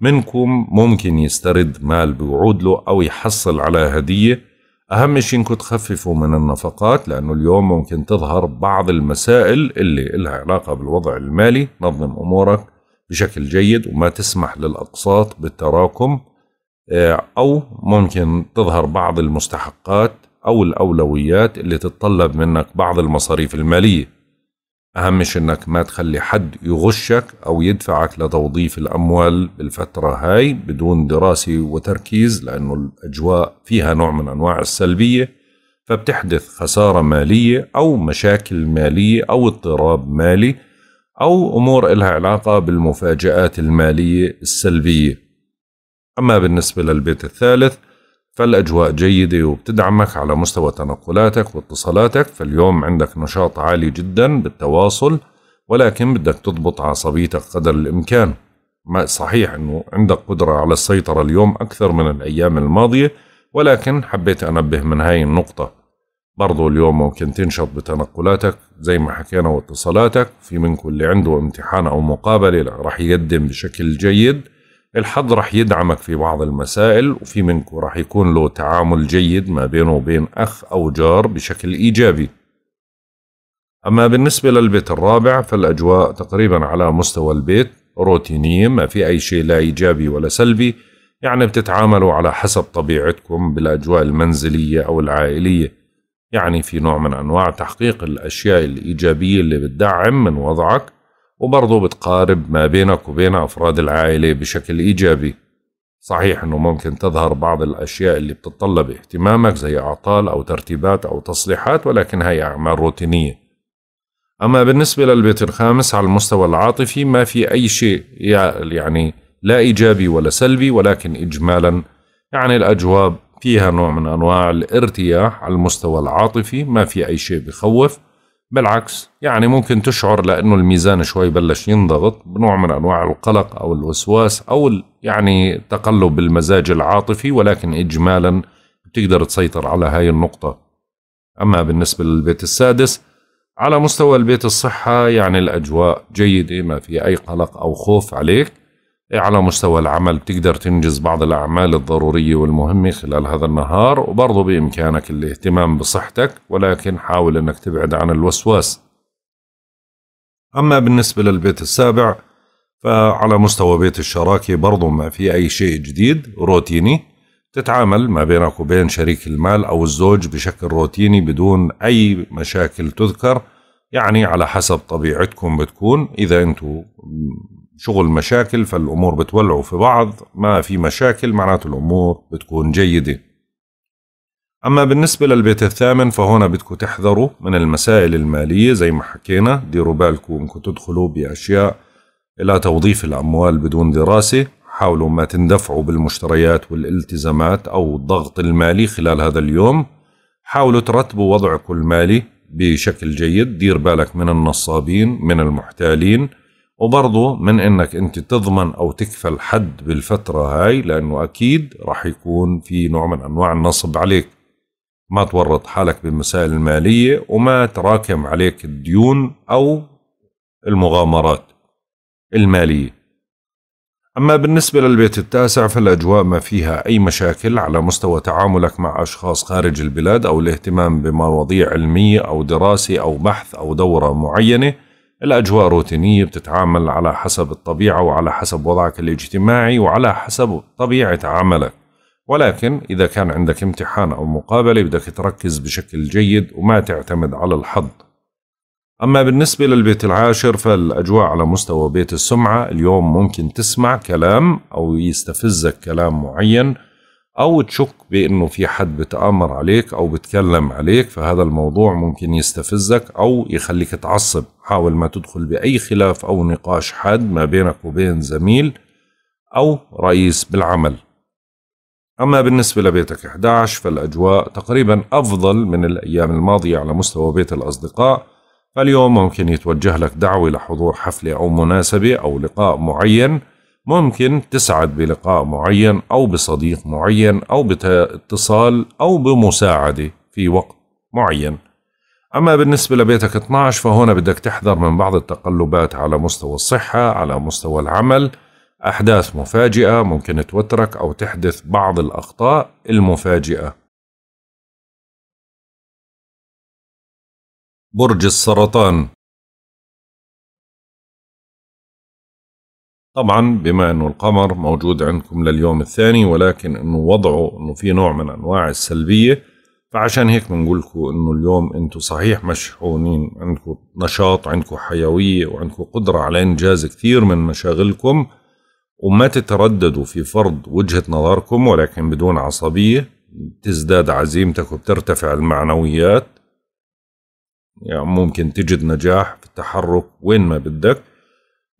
منكم ممكن يسترد مال بوعود له او يحصل على هديه أهم شيء إنكم تخففوا من النفقات لأنه اليوم ممكن تظهر بعض المسائل اللي إلها علاقة بالوضع المالي نظم أمورك بشكل جيد وما تسمح للأقساط بالتراكم آه، أو ممكن تظهر بعض المستحقات أو الأولويات اللي تتطلب منك بعض المصاريف المالية أهمش أنك ما تخلي حد يغشك أو يدفعك لتوظيف الأموال بالفترة هاي بدون دراسة وتركيز لأنه الأجواء فيها نوع من أنواع السلبية فبتحدث خسارة مالية أو مشاكل مالية أو اضطراب مالي أو أمور إلها علاقة بالمفاجآت المالية السلبية أما بالنسبة للبيت الثالث فالأجواء جيدة وبتدعمك على مستوى تنقلاتك واتصالاتك فاليوم عندك نشاط عالي جدا بالتواصل ولكن بدك تضبط عصبيتك قدر الإمكان ما صحيح أنه عندك قدرة على السيطرة اليوم أكثر من الأيام الماضية ولكن حبيت أنبه من هاي النقطة برضو اليوم ممكن تنشط بتنقلاتك زي ما حكينا واتصالاتك في منكم اللي عنده امتحان أو مقابلة رح يقدم بشكل جيد الحظ رح يدعمك في بعض المسائل وفي منكم رح يكون له تعامل جيد ما بينه وبين أخ أو جار بشكل إيجابي أما بالنسبة للبيت الرابع فالأجواء تقريبا على مستوى البيت روتينية ما في أي شيء لا إيجابي ولا سلبي يعني بتتعاملوا على حسب طبيعتكم بالأجواء المنزلية أو العائلية يعني في نوع من أنواع تحقيق الأشياء الإيجابية اللي بتدعم من وضعك وبرضه بتقارب ما بينك وبين أفراد العائلة بشكل إيجابي صحيح أنه ممكن تظهر بعض الأشياء اللي بتطلب اهتمامك زي أعطال أو ترتيبات أو تصليحات ولكن هي أعمال روتينية أما بالنسبة للبيت الخامس على المستوى العاطفي ما في أي شيء يعني لا إيجابي ولا سلبي ولكن إجمالا يعني الأجواب فيها نوع من أنواع الارتياح على المستوى العاطفي ما في أي شيء بخوف بالعكس يعني ممكن تشعر لأنه الميزان شوي بلش ينضغط بنوع من أنواع القلق أو الوسواس أو يعني تقلب المزاج العاطفي ولكن إجمالا بتقدر تسيطر على هاي النقطة أما بالنسبة للبيت السادس على مستوى البيت الصحة يعني الأجواء جيدة ما في أي قلق أو خوف عليك إيه، على مستوى العمل بتقدر تنجز بعض الأعمال الضرورية والمهمة خلال هذا النهار وبرضه بإمكانك الاهتمام بصحتك ولكن حاول أنك تبعد عن الوسواس أما بالنسبة للبيت السابع فعلى مستوى بيت الشراكة برضه ما في أي شيء جديد روتيني تتعامل ما بينك وبين شريك المال أو الزوج بشكل روتيني بدون أي مشاكل تذكر يعني على حسب طبيعتكم بتكون إذا أنتم شغل مشاكل فالأمور بتولعوا في بعض ما في مشاكل معناته الأمور بتكون جيدة أما بالنسبة للبيت الثامن فهنا بدكم تحذروا من المسائل المالية زي ما حكينا ديروا بالكم انكم تدخلوا بأشياء إلى توظيف الأموال بدون دراسة حاولوا ما تندفعوا بالمشتريات والالتزامات أو الضغط المالي خلال هذا اليوم حاولوا ترتبوا وضعكم المالي بشكل جيد دير بالك من النصابين من المحتالين وبرضه من انك انت تضمن او تكفل حد بالفتره هاي لانه اكيد راح يكون في نوع من انواع النصب عليك ما تورط حالك بالمسائل الماليه وما تراكم عليك الديون او المغامرات الماليه اما بالنسبه للبيت التاسع فالاجواء ما فيها اي مشاكل على مستوى تعاملك مع اشخاص خارج البلاد او الاهتمام بمواضيع علميه او دراسه او بحث او دوره معينه الأجواء روتينية بتتعامل على حسب الطبيعة وعلى حسب وضعك الاجتماعي وعلى حسب طبيعة عملك ولكن إذا كان عندك امتحان أو مقابلة بدك تركز بشكل جيد وما تعتمد على الحظ أما بالنسبة للبيت العاشر فالأجواء على مستوى بيت السمعة اليوم ممكن تسمع كلام أو يستفزك كلام معين أو تشك بأنه في حد بتآمر عليك أو بتكلم عليك فهذا الموضوع ممكن يستفزك أو يخليك تعصب حاول ما تدخل بأي خلاف أو نقاش حاد ما بينك وبين زميل أو رئيس بالعمل أما بالنسبة لبيتك 11 فالأجواء تقريبا أفضل من الأيام الماضية على مستوى بيت الأصدقاء فاليوم ممكن يتوجه لك دعوة لحضور حفلة أو مناسبة أو لقاء معين ممكن تسعد بلقاء معين أو بصديق معين أو باتصال أو بمساعدة في وقت معين أما بالنسبة لبيتك 12 فهنا بدك تحذر من بعض التقلبات على مستوى الصحة على مستوى العمل أحداث مفاجئة ممكن توترك أو تحدث بعض الأخطاء المفاجئة برج السرطان طبعا بما انه القمر موجود عندكم لليوم الثاني ولكن انه وضعه انه في نوع من انواع السلبيه فعشان هيك بنقول لكم انه اليوم انتم صحيح مشحونين عندكم نشاط عندكم حيويه وعندكم قدره على انجاز كثير من مشاغلكم وما تترددوا في فرض وجهه نظركم ولكن بدون عصبيه تزداد عزيمتك وبترتفع المعنويات يعني ممكن تجد نجاح في التحرك وين ما بدك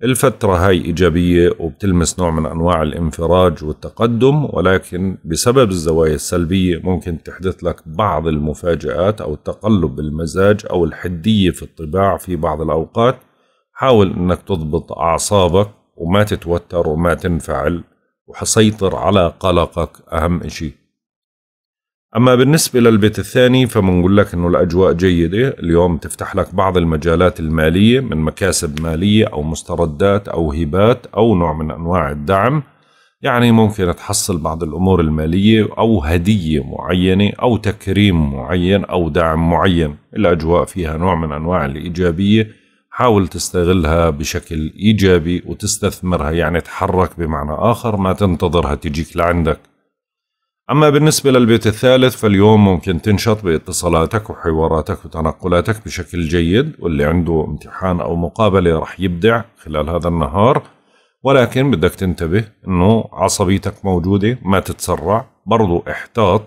الفترة هاي إيجابية وبتلمس نوع من أنواع الانفراج والتقدم ولكن بسبب الزوايا السلبية ممكن تحدث لك بعض المفاجآت أو التقلب بالمزاج أو الحدية في الطباع في بعض الأوقات حاول أنك تضبط أعصابك وما تتوتر وما تنفعل وحسيطر على قلقك أهم إشي أما بالنسبة للبيت الثاني فمنقول لك أنه الأجواء جيدة اليوم تفتح لك بعض المجالات المالية من مكاسب مالية أو مستردات أو هبات أو نوع من أنواع الدعم يعني ممكن تحصل بعض الأمور المالية أو هدية معينة أو تكريم معين أو دعم معين الأجواء فيها نوع من أنواع الإيجابية حاول تستغلها بشكل إيجابي وتستثمرها يعني تحرك بمعنى آخر ما تنتظرها تجيك لعندك أما بالنسبة للبيت الثالث فاليوم ممكن تنشط باتصالاتك وحواراتك وتنقلاتك بشكل جيد واللي عنده امتحان أو مقابلة رح يبدع خلال هذا النهار ولكن بدك تنتبه أنه عصبيتك موجودة ما تتسرع برضو احتاط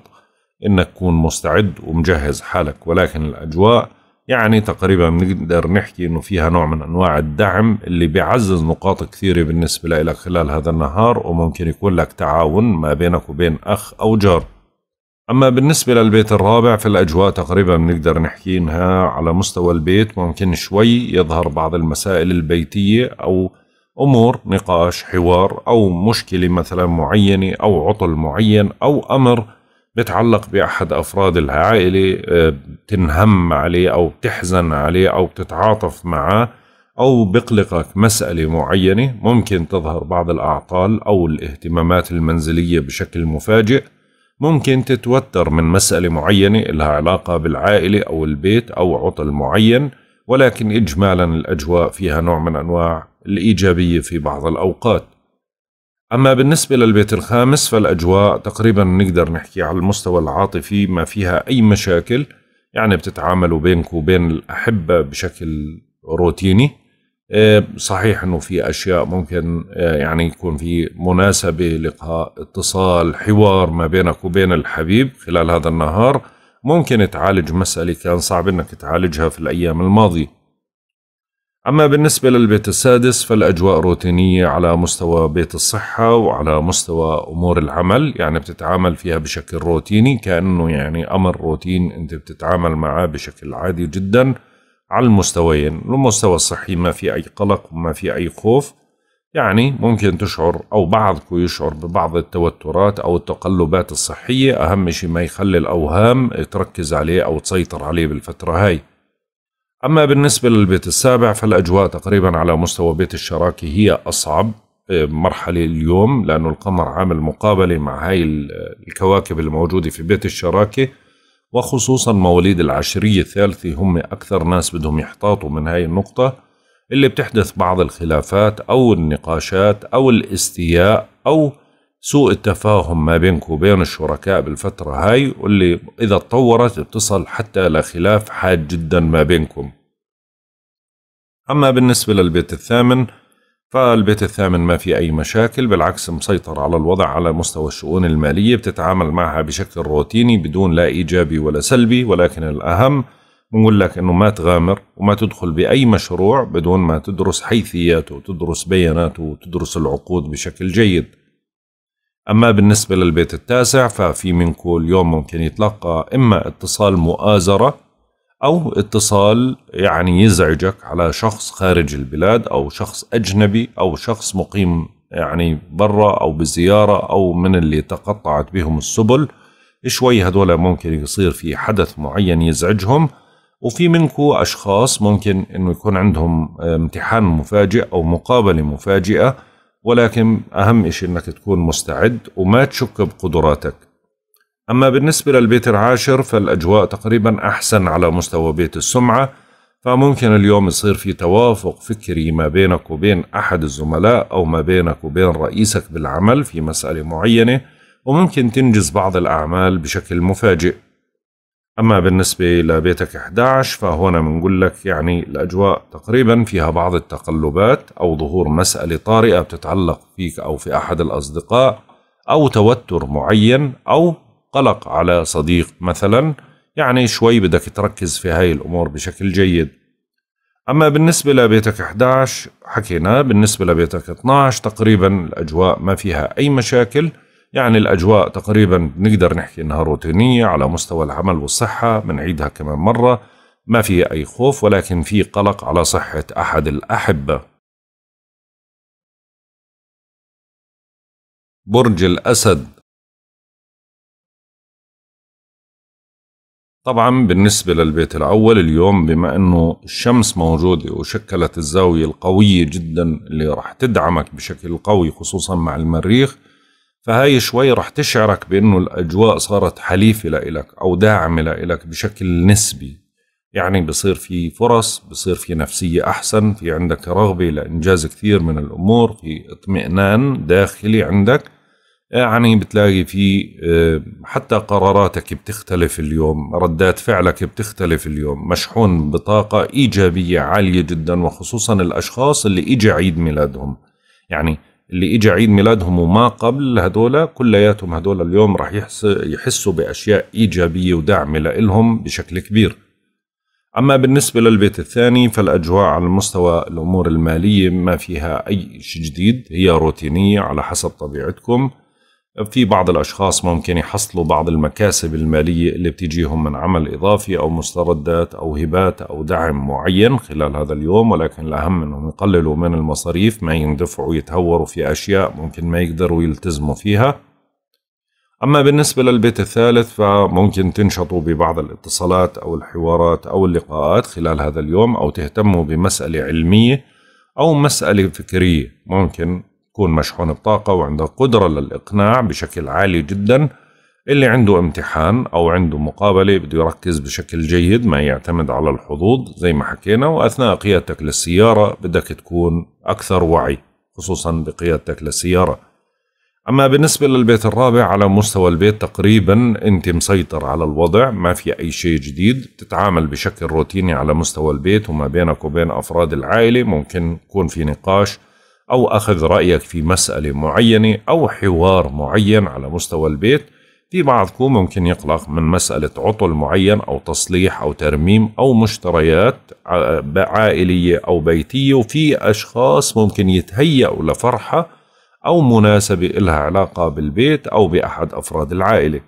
أنك تكون مستعد ومجهز حالك ولكن الأجواء يعني تقريبا نقدر نحكي انه فيها نوع من انواع الدعم اللي بيعزز نقاط كثيره بالنسبه لك خلال هذا النهار وممكن يكون لك تعاون ما بينك وبين اخ او جار. اما بالنسبه للبيت الرابع فالاجواء تقريبا بنقدر نحكي انها على مستوى البيت ممكن شوي يظهر بعض المسائل البيتيه او امور نقاش حوار او مشكله مثلا معينه او عطل معين او امر بتعلق بأحد أفراد العائلة آه، بتنهم عليه أو بتحزن عليه أو بتتعاطف معه أو بقلقك مسألة معينة ممكن تظهر بعض الأعطال أو الاهتمامات المنزلية بشكل مفاجئ ممكن تتوتر من مسألة معينة لها علاقة بالعائلة أو البيت أو عطل معين ولكن إجمالا الأجواء فيها نوع من أنواع الإيجابية في بعض الأوقات أما بالنسبة للبيت الخامس فالأجواء تقريبا نقدر نحكي على المستوى العاطفي ما فيها أي مشاكل يعني بتتعاملوا بينك وبين الأحبة بشكل روتيني آه، صحيح أنه في أشياء ممكن آه، يعني يكون في مناسبة لقاء اتصال حوار ما بينك وبين الحبيب خلال هذا النهار ممكن تعالج مسألة كان صعب أنك تعالجها في الأيام الماضية أما بالنسبة للبيت السادس فالأجواء روتينية على مستوى بيت الصحة وعلى مستوى أمور العمل يعني بتتعامل فيها بشكل روتيني كأنه يعني أمر روتين أنت بتتعامل معاه بشكل عادي جدا على المستويين المستوى الصحي ما في أي قلق وما في أي خوف يعني ممكن تشعر أو بعضكم يشعر ببعض التوترات أو التقلبات الصحية أهم شيء ما يخلي الأوهام تركز عليه أو تسيطر عليه بالفترة هاي أما بالنسبة للبيت السابع فالأجواء تقريبا على مستوى بيت الشراكة هي أصعب آه، مرحلة اليوم لأنه القمر عامل مقابلة مع هاي الكواكب الموجودة في بيت الشراكة وخصوصا مواليد العشرية الثالثة هم أكثر ناس بدهم يحتاطوا من هاي النقطة اللي بتحدث بعض الخلافات أو النقاشات أو الاستياء أو سوء التفاهم ما بينك وبين الشركاء بالفترة هاي واللي إذا تطورت بتصل حتى لخلاف حاد جدا ما بينكم أما بالنسبة للبيت الثامن فالبيت الثامن ما في أي مشاكل بالعكس مسيطر على الوضع على مستوى الشؤون المالية بتتعامل معها بشكل روتيني بدون لا إيجابي ولا سلبي ولكن الأهم بنقول لك أنه ما تغامر وما تدخل بأي مشروع بدون ما تدرس حيثياته وتدرس بياناته وتدرس العقود بشكل جيد أما بالنسبة للبيت التاسع ففي منكم اليوم ممكن يتلقى إما اتصال مؤازرة أو اتصال يعني يزعجك على شخص خارج البلاد أو شخص أجنبي أو شخص مقيم يعني برا أو بزيارة أو من اللي تقطعت بهم السبل شوي هدول ممكن يصير في حدث معين يزعجهم وفي منكم أشخاص ممكن أنه يكون عندهم امتحان مفاجئ أو مقابلة مفاجئة ولكن أهم شيء أنك تكون مستعد وما تشك بقدراتك أما بالنسبة للبيت العاشر فالأجواء تقريبا أحسن على مستوى بيت السمعة فممكن اليوم يصير في توافق فكري ما بينك وبين أحد الزملاء أو ما بينك وبين رئيسك بالعمل في مسألة معينة وممكن تنجز بعض الأعمال بشكل مفاجئ أما بالنسبة لبيتك 11 فهنا بنقول لك يعني الأجواء تقريبا فيها بعض التقلبات أو ظهور مسألة طارئة بتتعلق فيك أو في أحد الأصدقاء أو توتر معين أو قلق على صديق مثلا يعني شوي بدك تركز في هاي الأمور بشكل جيد أما بالنسبة لبيتك 11 حكينا بالنسبة لبيتك 12 تقريبا الأجواء ما فيها أي مشاكل يعني الأجواء تقريبا نقدر نحكي أنها روتينية على مستوى العمل والصحة بنعيدها كمان مرة ما في أي خوف ولكن في قلق على صحة أحد الأحبة برج الأسد طبعا بالنسبة للبيت الأول اليوم بما أنه الشمس موجودة وشكلت الزاوية القوية جدا اللي راح تدعمك بشكل قوي خصوصا مع المريخ فهاي شوي رح تشعرك بأنه الأجواء صارت حليفة لإلك أو داعمة لإلك بشكل نسبي يعني بصير في فرص بصير في نفسية أحسن في عندك رغبة لإنجاز كثير من الأمور في اطمئنان داخلي عندك يعني بتلاقي في آه، حتى قراراتك بتختلف اليوم ردات فعلك بتختلف اليوم مشحون بطاقة إيجابية عالية جدا وخصوصا الأشخاص اللي إجا عيد ميلادهم يعني اللي اجى عيد ميلادهم وما قبل هدول كلياتهم هدول اليوم راح يحس يحسوا باشياء ايجابيه ودعم لهم بشكل كبير. اما بالنسبه للبيت الثاني فالاجواء على مستوى الامور الماليه ما فيها اي شيء جديد هي روتينيه على حسب طبيعتكم في بعض الأشخاص ممكن يحصلوا بعض المكاسب المالية اللي بتجيهم من عمل إضافي أو مستردات أو هبات أو دعم معين خلال هذا اليوم ولكن الأهم أنهم يقللوا من المصاريف ما يندفعوا يتهوروا في أشياء ممكن ما يقدروا يلتزموا فيها أما بالنسبة للبيت الثالث فممكن تنشطوا ببعض الاتصالات أو الحوارات أو اللقاءات خلال هذا اليوم أو تهتموا بمسألة علمية أو مسألة فكرية ممكن تكون مشحون الطاقة وعنده قدرة للإقناع بشكل عالي جدا اللي عنده امتحان أو عنده مقابلة بده يركز بشكل جيد ما يعتمد على الحظوظ زي ما حكينا وأثناء قيادتك للسيارة بدك تكون أكثر وعي خصوصا بقيادتك للسيارة أما بالنسبة للبيت الرابع على مستوى البيت تقريبا أنت مسيطر على الوضع ما في أي شيء جديد تتعامل بشكل روتيني على مستوى البيت وما بينك وبين أفراد العائلة ممكن يكون في نقاش أو أخذ رأيك في مسألة معينة أو حوار معين على مستوى البيت في بعضكم ممكن يقلق من مسألة عطل معين أو تصليح أو ترميم أو مشتريات عائلية أو بيتية وفي أشخاص ممكن يتهيأوا لفرحة أو مناسبة إلها علاقة بالبيت أو بأحد أفراد العائلة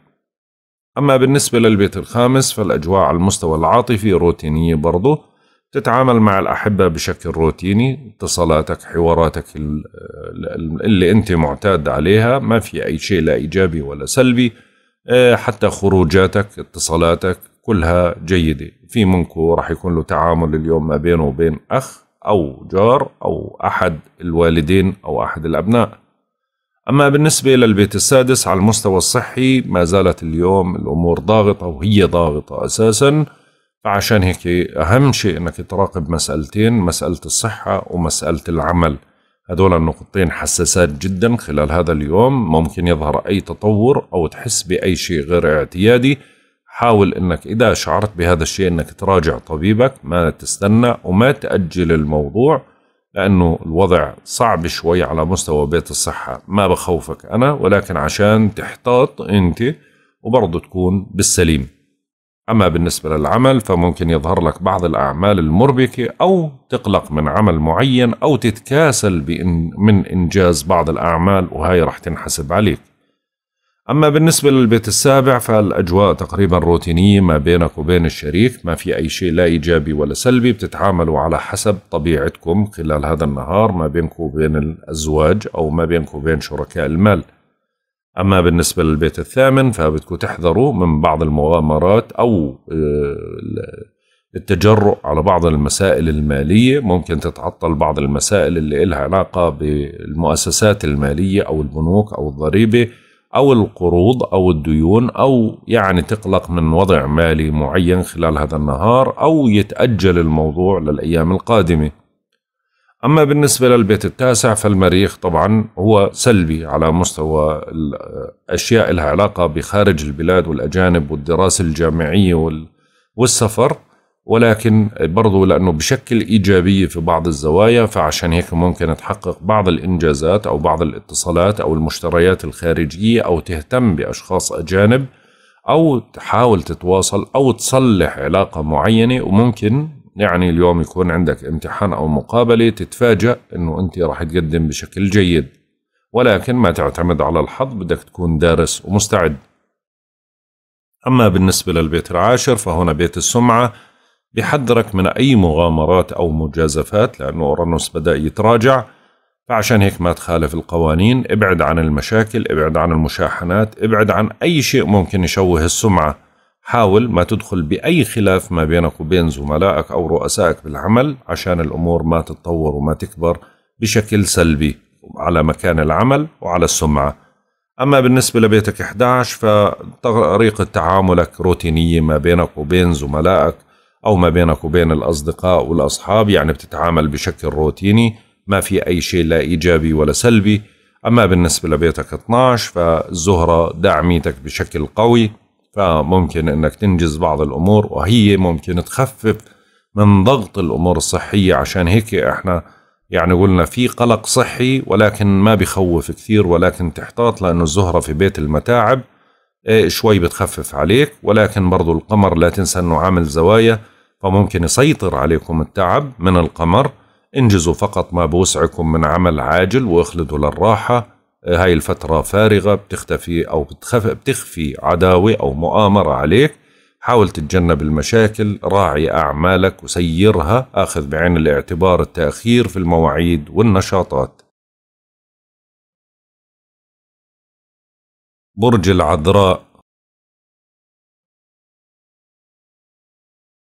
أما بالنسبة للبيت الخامس فالأجواء على المستوى العاطفي روتينية برضه تتعامل مع الأحبة بشكل روتيني اتصالاتك حواراتك اللي أنت معتاد عليها ما في أي شيء لا إيجابي ولا سلبي آه، حتى خروجاتك اتصالاتك كلها جيدة في منكو راح يكون له تعامل اليوم ما بينه وبين أخ أو جار أو أحد الوالدين أو أحد الأبناء أما بالنسبة للبيت السادس على المستوى الصحي ما زالت اليوم الأمور ضاغطة وهي ضاغطة أساساً فعشان هيك أهم شيء أنك تراقب مسألتين مسألة الصحة ومسألة العمل هذول النقطتين حساسات جدا خلال هذا اليوم ممكن يظهر أي تطور أو تحس بأي شيء غير اعتيادي حاول أنك إذا شعرت بهذا الشيء أنك تراجع طبيبك ما تستنى وما تأجل الموضوع لأنه الوضع صعب شوي على مستوى بيت الصحة ما بخوفك أنا ولكن عشان تحتاط أنت وبرضه تكون بالسليم أما بالنسبة للعمل فممكن يظهر لك بعض الأعمال المربكة أو تقلق من عمل معين أو تتكاسل بإن من إنجاز بعض الأعمال وهي رح تنحسب عليك أما بالنسبة للبيت السابع فالأجواء تقريبا روتينية ما بينك وبين الشريك ما في أي شيء لا إيجابي ولا سلبي بتتعاملوا على حسب طبيعتكم خلال هذا النهار ما بينك وبين الأزواج أو ما بينك وبين شركاء المال أما بالنسبة للبيت الثامن فبدكم تحذروا من بعض المغامرات أو آه، التجرؤ على بعض المسائل المالية ممكن تتعطل بعض المسائل اللي إلها علاقة بالمؤسسات المالية أو البنوك أو الضريبة أو القروض أو الديون أو يعني تقلق من وضع مالي معين خلال هذا النهار أو يتأجل الموضوع للأيام القادمة أما بالنسبة للبيت التاسع فالمريخ طبعا هو سلبي على مستوى الأشياء لها علاقة بخارج البلاد والأجانب والدراسة الجامعية والسفر ولكن برضو لأنه بشكل إيجابية في بعض الزوايا فعشان هيك ممكن تحقق بعض الإنجازات أو بعض الاتصالات أو المشتريات الخارجية أو تهتم بأشخاص أجانب أو تحاول تتواصل أو تصلح علاقة معينة وممكن يعني اليوم يكون عندك امتحان أو مقابلة تتفاجأ أنه أنت راح تقدم بشكل جيد ولكن ما تعتمد على الحظ بدك تكون دارس ومستعد أما بالنسبة للبيت العاشر فهنا بيت السمعة بحذرك من أي مغامرات أو مجازفات لأنه أورانوس بدأ يتراجع فعشان هيك ما تخالف القوانين ابعد عن المشاكل ابعد عن المشاحنات ابعد عن أي شيء ممكن يشوه السمعة حاول ما تدخل بأي خلاف ما بينك وبين زملائك أو رؤسائك بالعمل عشان الأمور ما تتطور وما تكبر بشكل سلبي على مكان العمل وعلى السمعة أما بالنسبة لبيتك 11 فطريقة تعاملك روتينية ما بينك وبين زملائك أو ما بينك وبين الأصدقاء والأصحاب يعني بتتعامل بشكل روتيني ما في أي شيء لا إيجابي ولا سلبي أما بالنسبة لبيتك 12 فالزهرة داعميتك بشكل قوي فممكن انك تنجز بعض الامور وهي ممكن تخفف من ضغط الامور الصحيه عشان هيك احنا يعني قلنا في قلق صحي ولكن ما بخوف كثير ولكن تحتاط لانه الزهره في بيت المتاعب إيه، شوي بتخفف عليك ولكن برضو القمر لا تنسى انه عامل زوايا فممكن يسيطر عليكم التعب من القمر انجزوا فقط ما بوسعكم من عمل عاجل واخلدوا للراحه هاي الفترة فارغة بتختفي أو بتخفي, بتخفي عداوة أو مؤامرة عليك حاول تتجنب المشاكل راعي أعمالك وسيرها أخذ بعين الاعتبار التأخير في المواعيد والنشاطات برج العذراء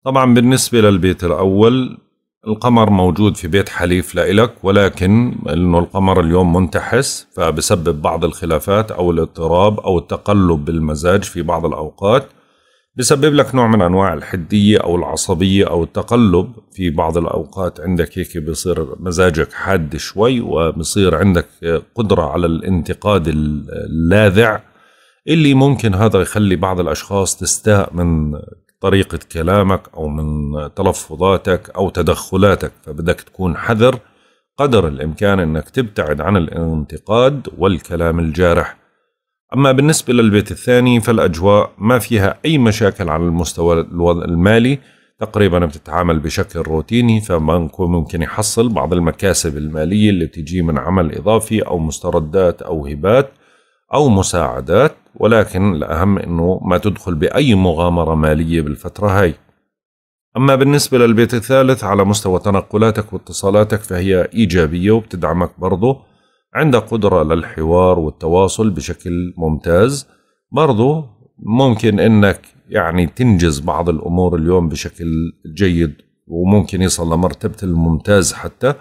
طبعا بالنسبة للبيت الأول القمر موجود في بيت حليف لإلك ولكن أنه القمر اليوم منتحس فبسبب بعض الخلافات أو الاضطراب أو التقلب بالمزاج في بعض الأوقات بسبب لك نوع من أنواع الحدية أو العصبية أو التقلب في بعض الأوقات عندك هيك بصير مزاجك حاد شوي وبصير عندك قدرة على الانتقاد اللاذع اللي ممكن هذا يخلي بعض الأشخاص تستاء من طريقة كلامك أو من تلفظاتك أو تدخلاتك فبدك تكون حذر قدر الإمكان أنك تبتعد عن الانتقاد والكلام الجارح أما بالنسبة للبيت الثاني فالأجواء ما فيها أي مشاكل على المستوى المالي تقريبا بتتعامل بشكل روتيني فممكن ممكن يحصل بعض المكاسب المالية اللي بتجي من عمل إضافي أو مستردات أو هبات أو مساعدات ولكن الأهم أنه ما تدخل بأي مغامرة مالية بالفترة هاي أما بالنسبة للبيت الثالث على مستوى تنقلاتك واتصالاتك فهي إيجابية وبتدعمك برضه عندك قدرة للحوار والتواصل بشكل ممتاز برضه ممكن أنك يعني تنجز بعض الأمور اليوم بشكل جيد وممكن يصل لمرتبة الممتاز حتى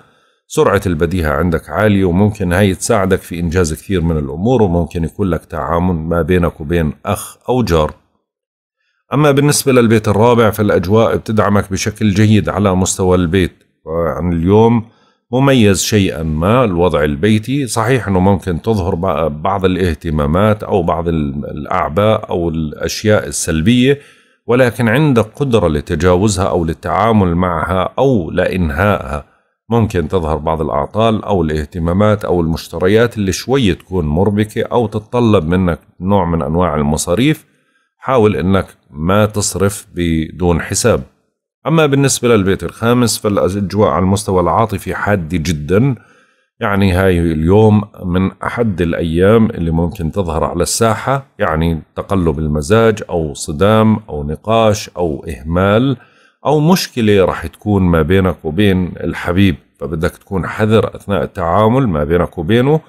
سرعة البديهة عندك عالية وممكن هاي تساعدك في إنجاز كثير من الأمور وممكن يكون لك تعامل ما بينك وبين أخ أو جار أما بالنسبة للبيت الرابع فالأجواء بتدعمك بشكل جيد على مستوى البيت عن اليوم مميز شيئا ما الوضع البيتي صحيح أنه ممكن تظهر بعض الاهتمامات أو بعض الأعباء أو الأشياء السلبية ولكن عندك قدرة لتجاوزها أو للتعامل معها أو لإنهائها ممكن تظهر بعض الأعطال أو الاهتمامات أو المشتريات اللي شوي تكون مربكة أو تتطلب منك نوع من أنواع المصاريف حاول أنك ما تصرف بدون حساب أما بالنسبة للبيت الخامس فالأجواء على المستوى العاطفي حادة جدا يعني هاي اليوم من أحد الأيام اللي ممكن تظهر على الساحة يعني تقلب المزاج أو صدام أو نقاش أو إهمال أو مشكلة راح تكون ما بينك وبين الحبيب فبدك تكون حذر أثناء التعامل ما بينك وبينه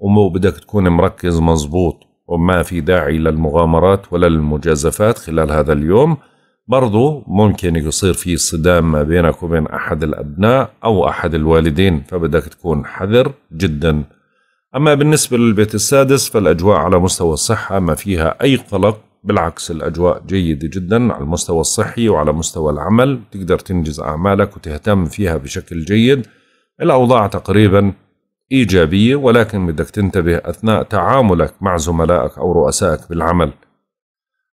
ومو بدك تكون مركز مزبوط وما في داعي للمغامرات ولا للمجازفات خلال هذا اليوم برضو ممكن يصير في صدام ما بينك وبين أحد الأبناء أو أحد الوالدين فبدك تكون حذر جدا أما بالنسبة للبيت السادس فالأجواء على مستوى الصحة ما فيها أي قلق بالعكس الأجواء جيدة جدا على المستوى الصحي وعلى مستوى العمل تقدر تنجز أعمالك وتهتم فيها بشكل جيد الأوضاع تقريبا إيجابية ولكن بدك تنتبه أثناء تعاملك مع زملائك أو رؤسائك بالعمل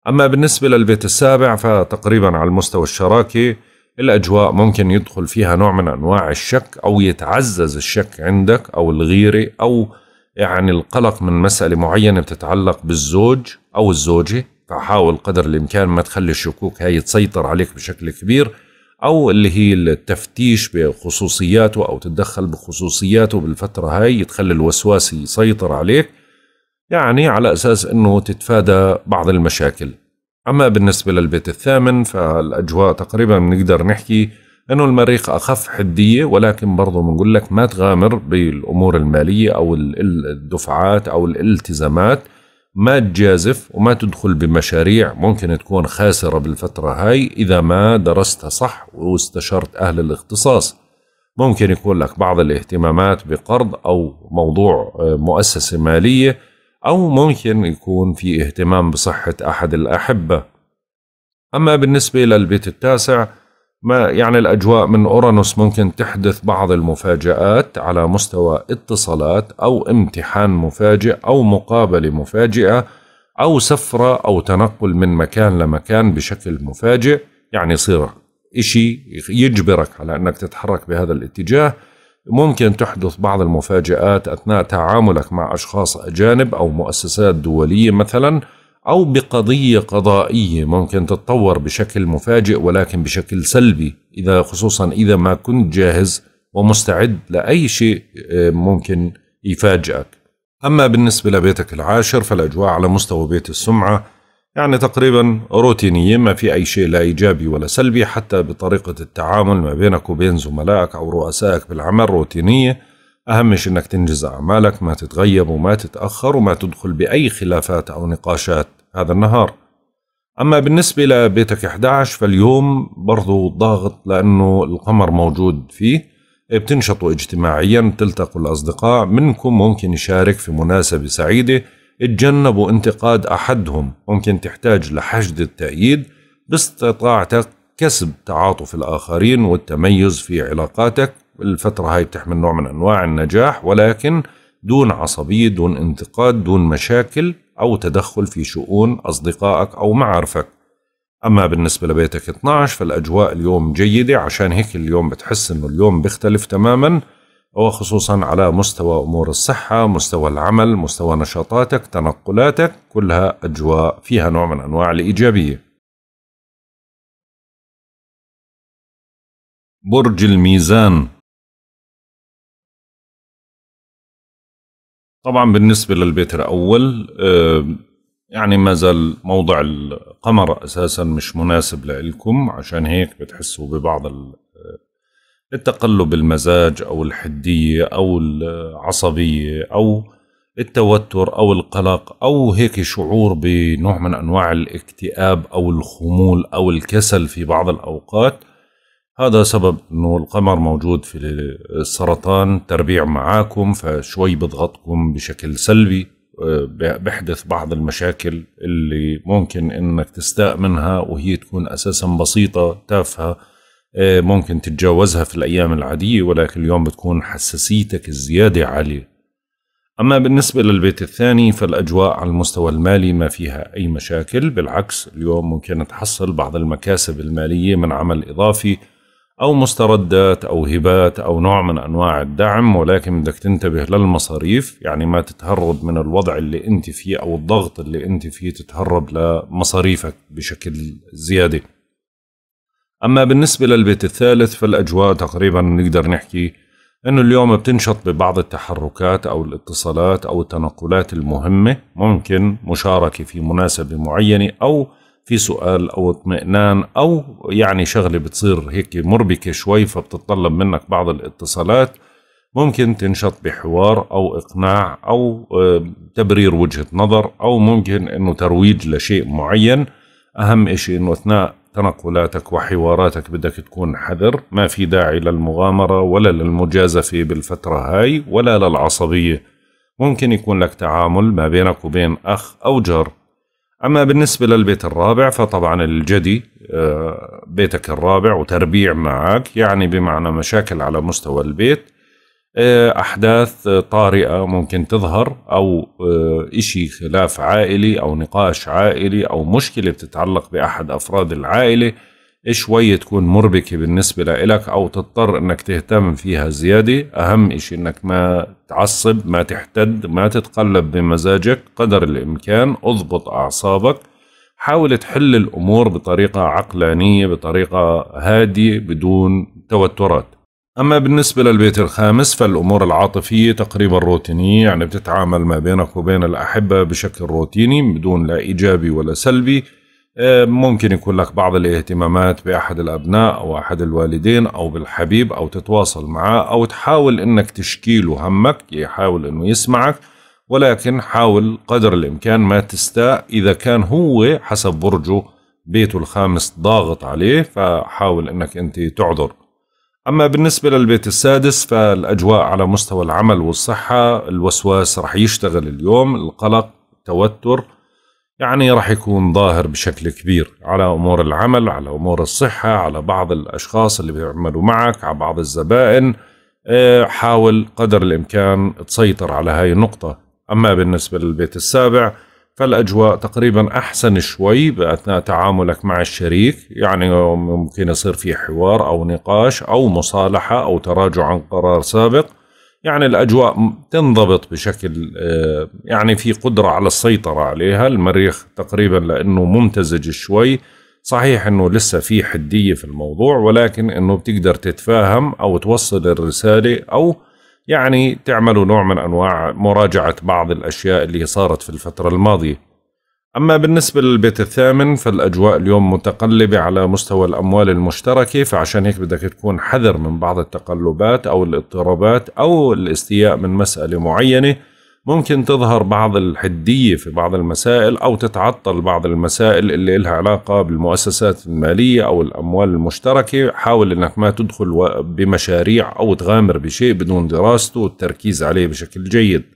أما بالنسبة للبيت السابع فتقريبا على المستوى الشراكة الأجواء ممكن يدخل فيها نوع من أنواع الشك أو يتعزز الشك عندك أو الغيرة أو يعني القلق من مسألة معينة بتتعلق بالزوج أو الزوجة فحاول قدر الامكان ما تخلي الشكوك هاي تسيطر عليك بشكل كبير او اللي هي التفتيش بخصوصياته او تتدخل بخصوصياته بالفتره هاي تخلي الوسواس يسيطر عليك يعني على اساس انه تتفادى بعض المشاكل اما بالنسبه للبيت الثامن فالاجواء تقريبا بنقدر نحكي انه المريخ اخف حديه ولكن برضه بنقول لك ما تغامر بالامور الماليه او الدفعات او الالتزامات ما تجازف وما تدخل بمشاريع ممكن تكون خاسرة بالفترة هاي إذا ما درستها صح واستشرت أهل الاختصاص ممكن يكون لك بعض الاهتمامات بقرض أو موضوع آه، مؤسسة مالية أو ممكن يكون في اهتمام بصحة أحد الأحبة أما بالنسبة للبيت التاسع ما يعني الأجواء من أورانوس ممكن تحدث بعض المفاجآت على مستوى اتصالات أو امتحان مفاجئ أو مقابلة مفاجئة أو سفرة أو تنقل من مكان لمكان بشكل مفاجئ يعني يصير إشي يجبرك على أنك تتحرك بهذا الاتجاه ممكن تحدث بعض المفاجآت أثناء تعاملك مع أشخاص أجانب أو مؤسسات دولية مثلاً أو بقضية قضائية ممكن تتطور بشكل مفاجئ ولكن بشكل سلبي إذا خصوصا إذا ما كنت جاهز ومستعد لأي شيء آه، ممكن يفاجئك أما بالنسبة لبيتك العاشر فالأجواء على مستوى بيت السمعة يعني تقريبا روتينية ما في أي شيء لا إيجابي ولا سلبي حتى بطريقة التعامل ما بينك وبين زملائك أو رؤسائك بالعمل روتينية أهم شيء إنك تنجز أعمالك ما تتغيب وما تتأخر وما تدخل بأي خلافات أو نقاشات هذا النهار أما بالنسبة لبيتك 11 فاليوم برضو ضاغط لأنه القمر موجود فيه بتنشطوا اجتماعيا تلتقوا الأصدقاء منكم ممكن يشارك في مناسبة سعيدة اتجنبوا انتقاد أحدهم ممكن تحتاج لحشد التأييد باستطاعتك كسب تعاطف الآخرين والتميز في علاقاتك الفترة هاي بتحمل نوع من أنواع النجاح ولكن دون عصبية دون انتقاد دون مشاكل أو تدخل في شؤون أصدقائك أو معارفك أما بالنسبة لبيتك 12 فالأجواء اليوم جيدة عشان هيك اليوم بتحس إنه اليوم بيختلف تماما وخصوصا على مستوى أمور الصحة مستوى العمل مستوى نشاطاتك تنقلاتك كلها أجواء فيها نوع من أنواع الإيجابية برج الميزان طبعا بالنسبة للبيت الأول آه، يعني ما زال موضع القمر أساسا مش مناسب لإلكم عشان هيك بتحسوا ببعض آه، التقلب المزاج أو الحدية أو العصبية أو التوتر أو القلق أو هيك شعور بنوع من أنواع الاكتئاب أو الخمول أو الكسل في بعض الأوقات هذا سبب انه القمر موجود في السرطان تربيع معاكم فشوي بضغطكم بشكل سلبي آه، بحدث بعض المشاكل اللي ممكن انك تستاء منها وهي تكون اساسا بسيطه تافهه آه، ممكن تتجاوزها في الايام العاديه ولكن اليوم بتكون حساسيتك الزياده عاليه أما بالنسبة للبيت الثاني فالأجواء على المستوى المالي ما فيها أي مشاكل بالعكس اليوم ممكن تحصل بعض المكاسب المالية من عمل إضافي أو مستردات أو هبات أو نوع من أنواع الدعم ولكن بدك تنتبه للمصاريف يعني ما تتهرب من الوضع اللي أنت فيه أو الضغط اللي أنت فيه تتهرب لمصاريفك بشكل زيادة أما بالنسبة للبيت الثالث فالأجواء تقريبا نقدر نحكي أنه اليوم بتنشط ببعض التحركات أو الاتصالات أو التنقلات المهمة ممكن مشاركة في مناسبة معينة أو في سؤال او اطمئنان او يعني شغله بتصير هيك مربكه شوي فبتتطلب منك بعض الاتصالات ممكن تنشط بحوار او اقناع او آه، تبرير وجهه نظر او ممكن انه ترويج لشيء معين اهم إشي انه اثناء تنقلاتك وحواراتك بدك تكون حذر ما في داعي للمغامره ولا للمجازفه بالفتره هاي ولا للعصبيه ممكن يكون لك تعامل ما بينك وبين اخ او جار اما بالنسبه للبيت الرابع فطبعا الجدي آه، بيتك الرابع وتربيع معك يعني بمعنى مشاكل على مستوى البيت آه، احداث طارئه ممكن تظهر او آه، اشي خلاف عائلي او نقاش عائلي او مشكله بتتعلق باحد افراد العائله شوي تكون مربكة بالنسبة لإلك أو تضطر إنك تهتم فيها زيادة أهم إشي إنك ما تعصب ما تحتد ما تتقلب بمزاجك قدر الإمكان اضبط أعصابك حاول تحل الأمور بطريقة عقلانية بطريقة هادية بدون توترات أما بالنسبة للبيت الخامس فالأمور العاطفية تقريبا روتينية يعني بتتعامل ما بينك وبين الأحبة بشكل روتيني بدون لا إيجابي ولا سلبي آه، ممكن يكون لك بعض الاهتمامات بأحد الأبناء أو أحد الوالدين أو بالحبيب أو تتواصل معه أو تحاول أنك تشكيله همك يحاول أنه يسمعك ولكن حاول قدر الإمكان ما تستاء إذا كان هو حسب برجه بيته الخامس ضاغط عليه فحاول أنك أنت تعذر أما بالنسبة للبيت السادس فالأجواء على مستوى العمل والصحة الوسواس رح يشتغل اليوم القلق التوتر يعني راح يكون ظاهر بشكل كبير على امور العمل على امور الصحه على بعض الاشخاص اللي بيعملوا معك على بعض الزبائن آه، حاول قدر الامكان تسيطر على هاي النقطه اما بالنسبه للبيت السابع فالاجواء تقريبا احسن شوي باثناء تعاملك مع الشريك يعني ممكن يصير في حوار او نقاش او مصالحه او تراجع عن قرار سابق يعني الأجواء تنضبط بشكل آه، يعني في قدرة على السيطرة عليها المريخ تقريبا لأنه ممتزج شوي صحيح أنه لسه في حدية في الموضوع ولكن أنه بتقدر تتفاهم أو توصل الرسالة أو يعني تعملوا نوع من أنواع مراجعة بعض الأشياء اللي صارت في الفترة الماضية أما بالنسبة للبيت الثامن فالأجواء اليوم متقلبة على مستوى الأموال المشتركة فعشان هيك بدك تكون حذر من بعض التقلبات أو الاضطرابات أو الاستياء من مسألة معينة ممكن تظهر بعض الحدية في بعض المسائل أو تتعطل بعض المسائل اللي لها علاقة بالمؤسسات المالية أو الأموال المشتركة حاول أنك ما تدخل بمشاريع أو تغامر بشيء بدون دراسته والتركيز عليه بشكل جيد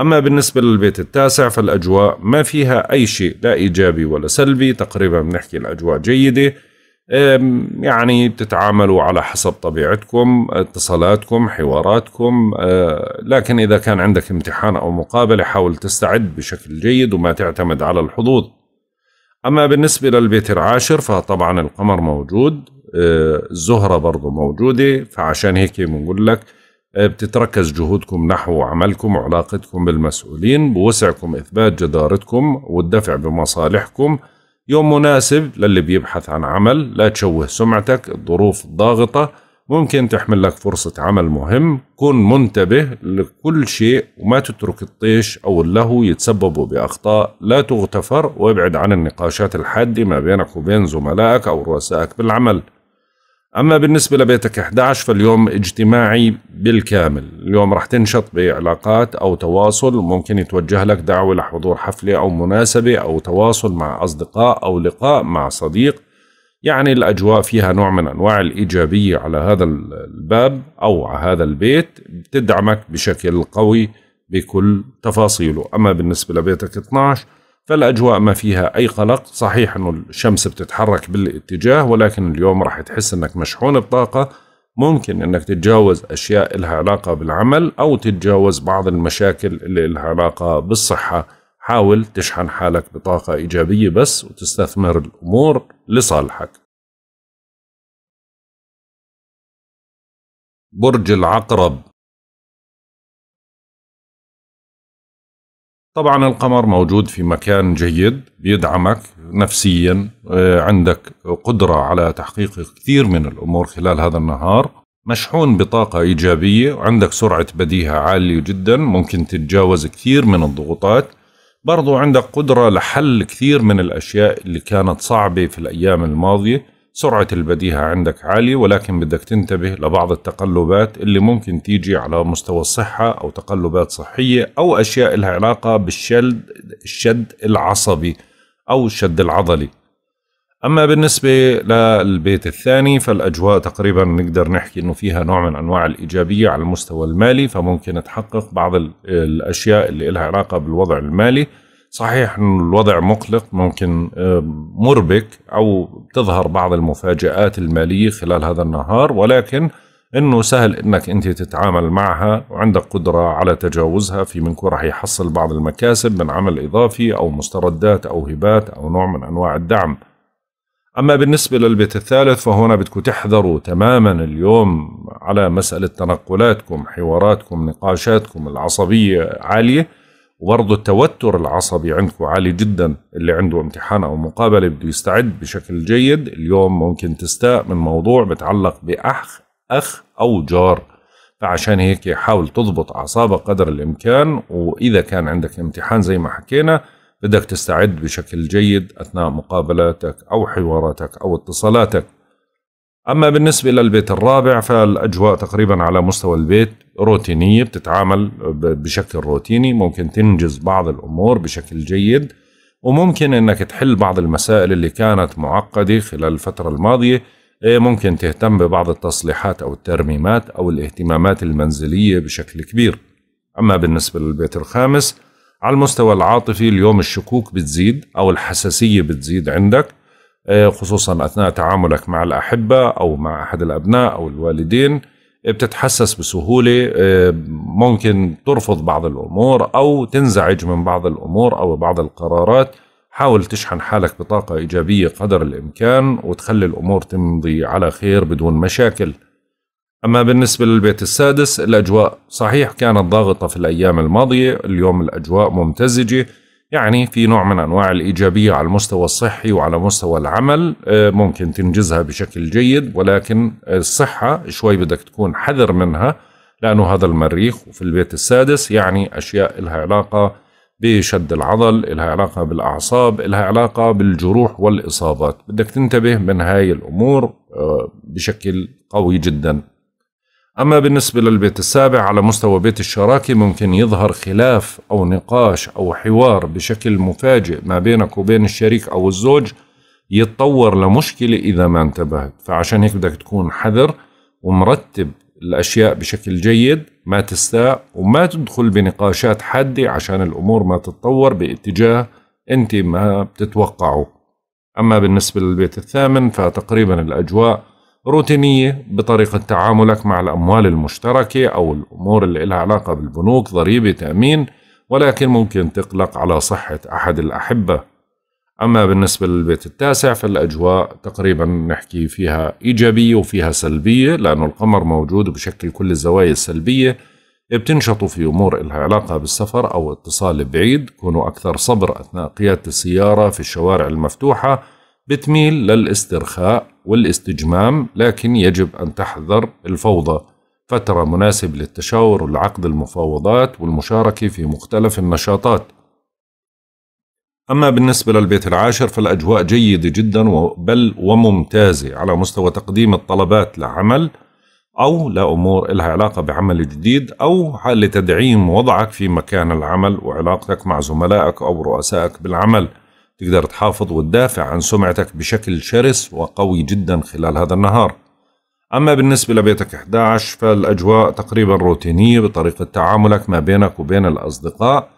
أما بالنسبة للبيت التاسع فالأجواء ما فيها أي شيء لا إيجابي ولا سلبي تقريبا بنحكي الأجواء جيدة يعني بتتعاملوا على حسب طبيعتكم اتصالاتكم حواراتكم أه، لكن إذا كان عندك امتحان أو مقابلة حاول تستعد بشكل جيد وما تعتمد على الحظوظ أما بالنسبة للبيت العاشر فطبعا القمر موجود أه، الزهرة برضو موجودة فعشان هيك بنقول لك آه، بتتركز جهودكم نحو عملكم وعلاقتكم بالمسؤولين بوسعكم إثبات جدارتكم والدفع بمصالحكم يوم مناسب للي بيبحث عن عمل لا تشوه سمعتك الظروف الضاغطة ممكن تحمل لك فرصة عمل مهم كن منتبه لكل شيء وما تترك الطيش أو اللهو يتسببوا بأخطاء لا تغتفر وابعد عن النقاشات الحادة ما بينك وبين زملائك أو رؤسائك بالعمل أما بالنسبة لبيتك 11 فاليوم اجتماعي بالكامل اليوم راح تنشط بعلاقات أو تواصل ممكن يتوجه لك دعوة لحضور حفلة أو مناسبة أو تواصل مع أصدقاء أو لقاء مع صديق يعني الأجواء فيها نوع من أنواع الإيجابية على هذا الباب أو على هذا البيت بتدعمك بشكل قوي بكل تفاصيله أما بالنسبة لبيتك 12 فالاجواء ما فيها اي قلق صحيح انه الشمس بتتحرك بالاتجاه ولكن اليوم راح تحس انك مشحون بطاقه ممكن انك تتجاوز اشياء لها علاقه بالعمل او تتجاوز بعض المشاكل اللي لها علاقه بالصحه حاول تشحن حالك بطاقه ايجابيه بس وتستثمر الامور لصالحك برج العقرب طبعا القمر موجود في مكان جيد بيدعمك نفسيا آه، عندك قدرة على تحقيق كثير من الأمور خلال هذا النهار مشحون بطاقة إيجابية وعندك سرعة بديهة عالية جدا ممكن تتجاوز كثير من الضغوطات برضو عندك قدرة لحل كثير من الأشياء اللي كانت صعبة في الأيام الماضية سرعة البديهة عندك عالية ولكن بدك تنتبه لبعض التقلبات اللي ممكن تيجي على مستوى الصحة أو تقلبات صحية أو أشياء لها علاقة بالشد الشد العصبي أو الشد العضلي أما بالنسبة للبيت الثاني فالأجواء تقريبا نقدر نحكي أنه فيها نوع من أنواع الإيجابية على المستوى المالي فممكن تحقق بعض الأشياء اللي لها علاقة بالوضع المالي صحيح أن الوضع مقلق ممكن آه، مربك أو تظهر بعض المفاجآت المالية خلال هذا النهار ولكن أنه سهل أنك أنت تتعامل معها وعندك قدرة على تجاوزها في منكم راح يحصل بعض المكاسب من عمل إضافي أو مستردات أو هبات أو نوع من أنواع الدعم أما بالنسبة للبيت الثالث فهنا بدكم تحذروا تماما اليوم على مسألة تنقلاتكم حواراتكم نقاشاتكم العصبية عالية وبرضه التوتر العصبي عندكم عالي جدا اللي عنده امتحان او مقابله بده يستعد بشكل جيد اليوم ممكن تستاء من موضوع بتعلق باخ اخ او جار فعشان هيك حاول تضبط اعصابك قدر الامكان واذا كان عندك امتحان زي ما حكينا بدك تستعد بشكل جيد اثناء مقابلاتك او حواراتك او اتصالاتك أما بالنسبة للبيت الرابع فالأجواء تقريبا على مستوى البيت روتينية بتتعامل بشكل روتيني ممكن تنجز بعض الأمور بشكل جيد وممكن أنك تحل بعض المسائل اللي كانت معقدة خلال الفترة الماضية إيه، ممكن تهتم ببعض التصليحات أو الترميمات أو الاهتمامات المنزلية بشكل كبير أما بالنسبة للبيت الخامس على المستوى العاطفي اليوم الشكوك بتزيد أو الحساسية بتزيد عندك آه، خصوصا اثناء تعاملك مع الاحبه او مع احد الابناء او الوالدين آه، بتتحسس بسهوله آه، ممكن ترفض بعض الامور او تنزعج من بعض الامور او بعض القرارات حاول تشحن حالك بطاقه ايجابيه قدر الامكان وتخلي الامور تمضي على خير بدون مشاكل أما بالنسبة للبيت السادس الأجواء صحيح كانت ضاغطة في الأيام الماضية اليوم الأجواء ممتزجة يعني في نوع من انواع الايجابيه على المستوى الصحي وعلى مستوى العمل آه، ممكن تنجزها بشكل جيد ولكن الصحه شوي بدك تكون حذر منها لانه هذا المريخ وفي البيت السادس يعني اشياء لها علاقه بشد العضل لها علاقه بالاعصاب لها علاقه بالجروح والاصابات بدك تنتبه من هاي الامور آه، بشكل قوي جدا أما بالنسبة للبيت السابع على مستوى بيت الشراكة ممكن يظهر خلاف أو نقاش أو حوار بشكل مفاجئ ما بينك وبين الشريك أو الزوج يتطور لمشكلة إذا ما انتبهت فعشان هيك بدك تكون حذر ومرتب الأشياء بشكل جيد ما تستاء وما تدخل بنقاشات حادة عشان الأمور ما تتطور باتجاه أنت ما بتتوقعه أما بالنسبة للبيت الثامن فتقريبا الأجواء روتينية بطريقة تعاملك مع الأموال المشتركة أو الأمور اللي لها علاقة بالبنوك ضريبة تأمين ولكن ممكن تقلق على صحة أحد الأحبة أما بالنسبة للبيت التاسع فالأجواء تقريبا نحكي فيها إيجابية وفيها سلبية لأنه القمر موجود بشكل كل الزوايا السلبية بتنشطوا في أمور إلها علاقة بالسفر أو اتصال بعيد كونوا أكثر صبر أثناء قيادة السيارة في الشوارع المفتوحة بتميل للاسترخاء والاستجمام لكن يجب أن تحذر الفوضى فترة مناسب للتشاور والعقد المفاوضات والمشاركة في مختلف النشاطات أما بالنسبة للبيت العاشر فالأجواء جيدة جدا بل وممتازة على مستوى تقديم الطلبات لعمل أو لأمور لها علاقة بعمل جديد أو لتدعيم وضعك في مكان العمل وعلاقتك مع زملائك أو رؤسائك بالعمل تقدر تحافظ وتدافع عن سمعتك بشكل شرس وقوي جدا خلال هذا النهار أما بالنسبة لبيتك 11 فالأجواء تقريبا روتينية بطريقة تعاملك ما بينك وبين الأصدقاء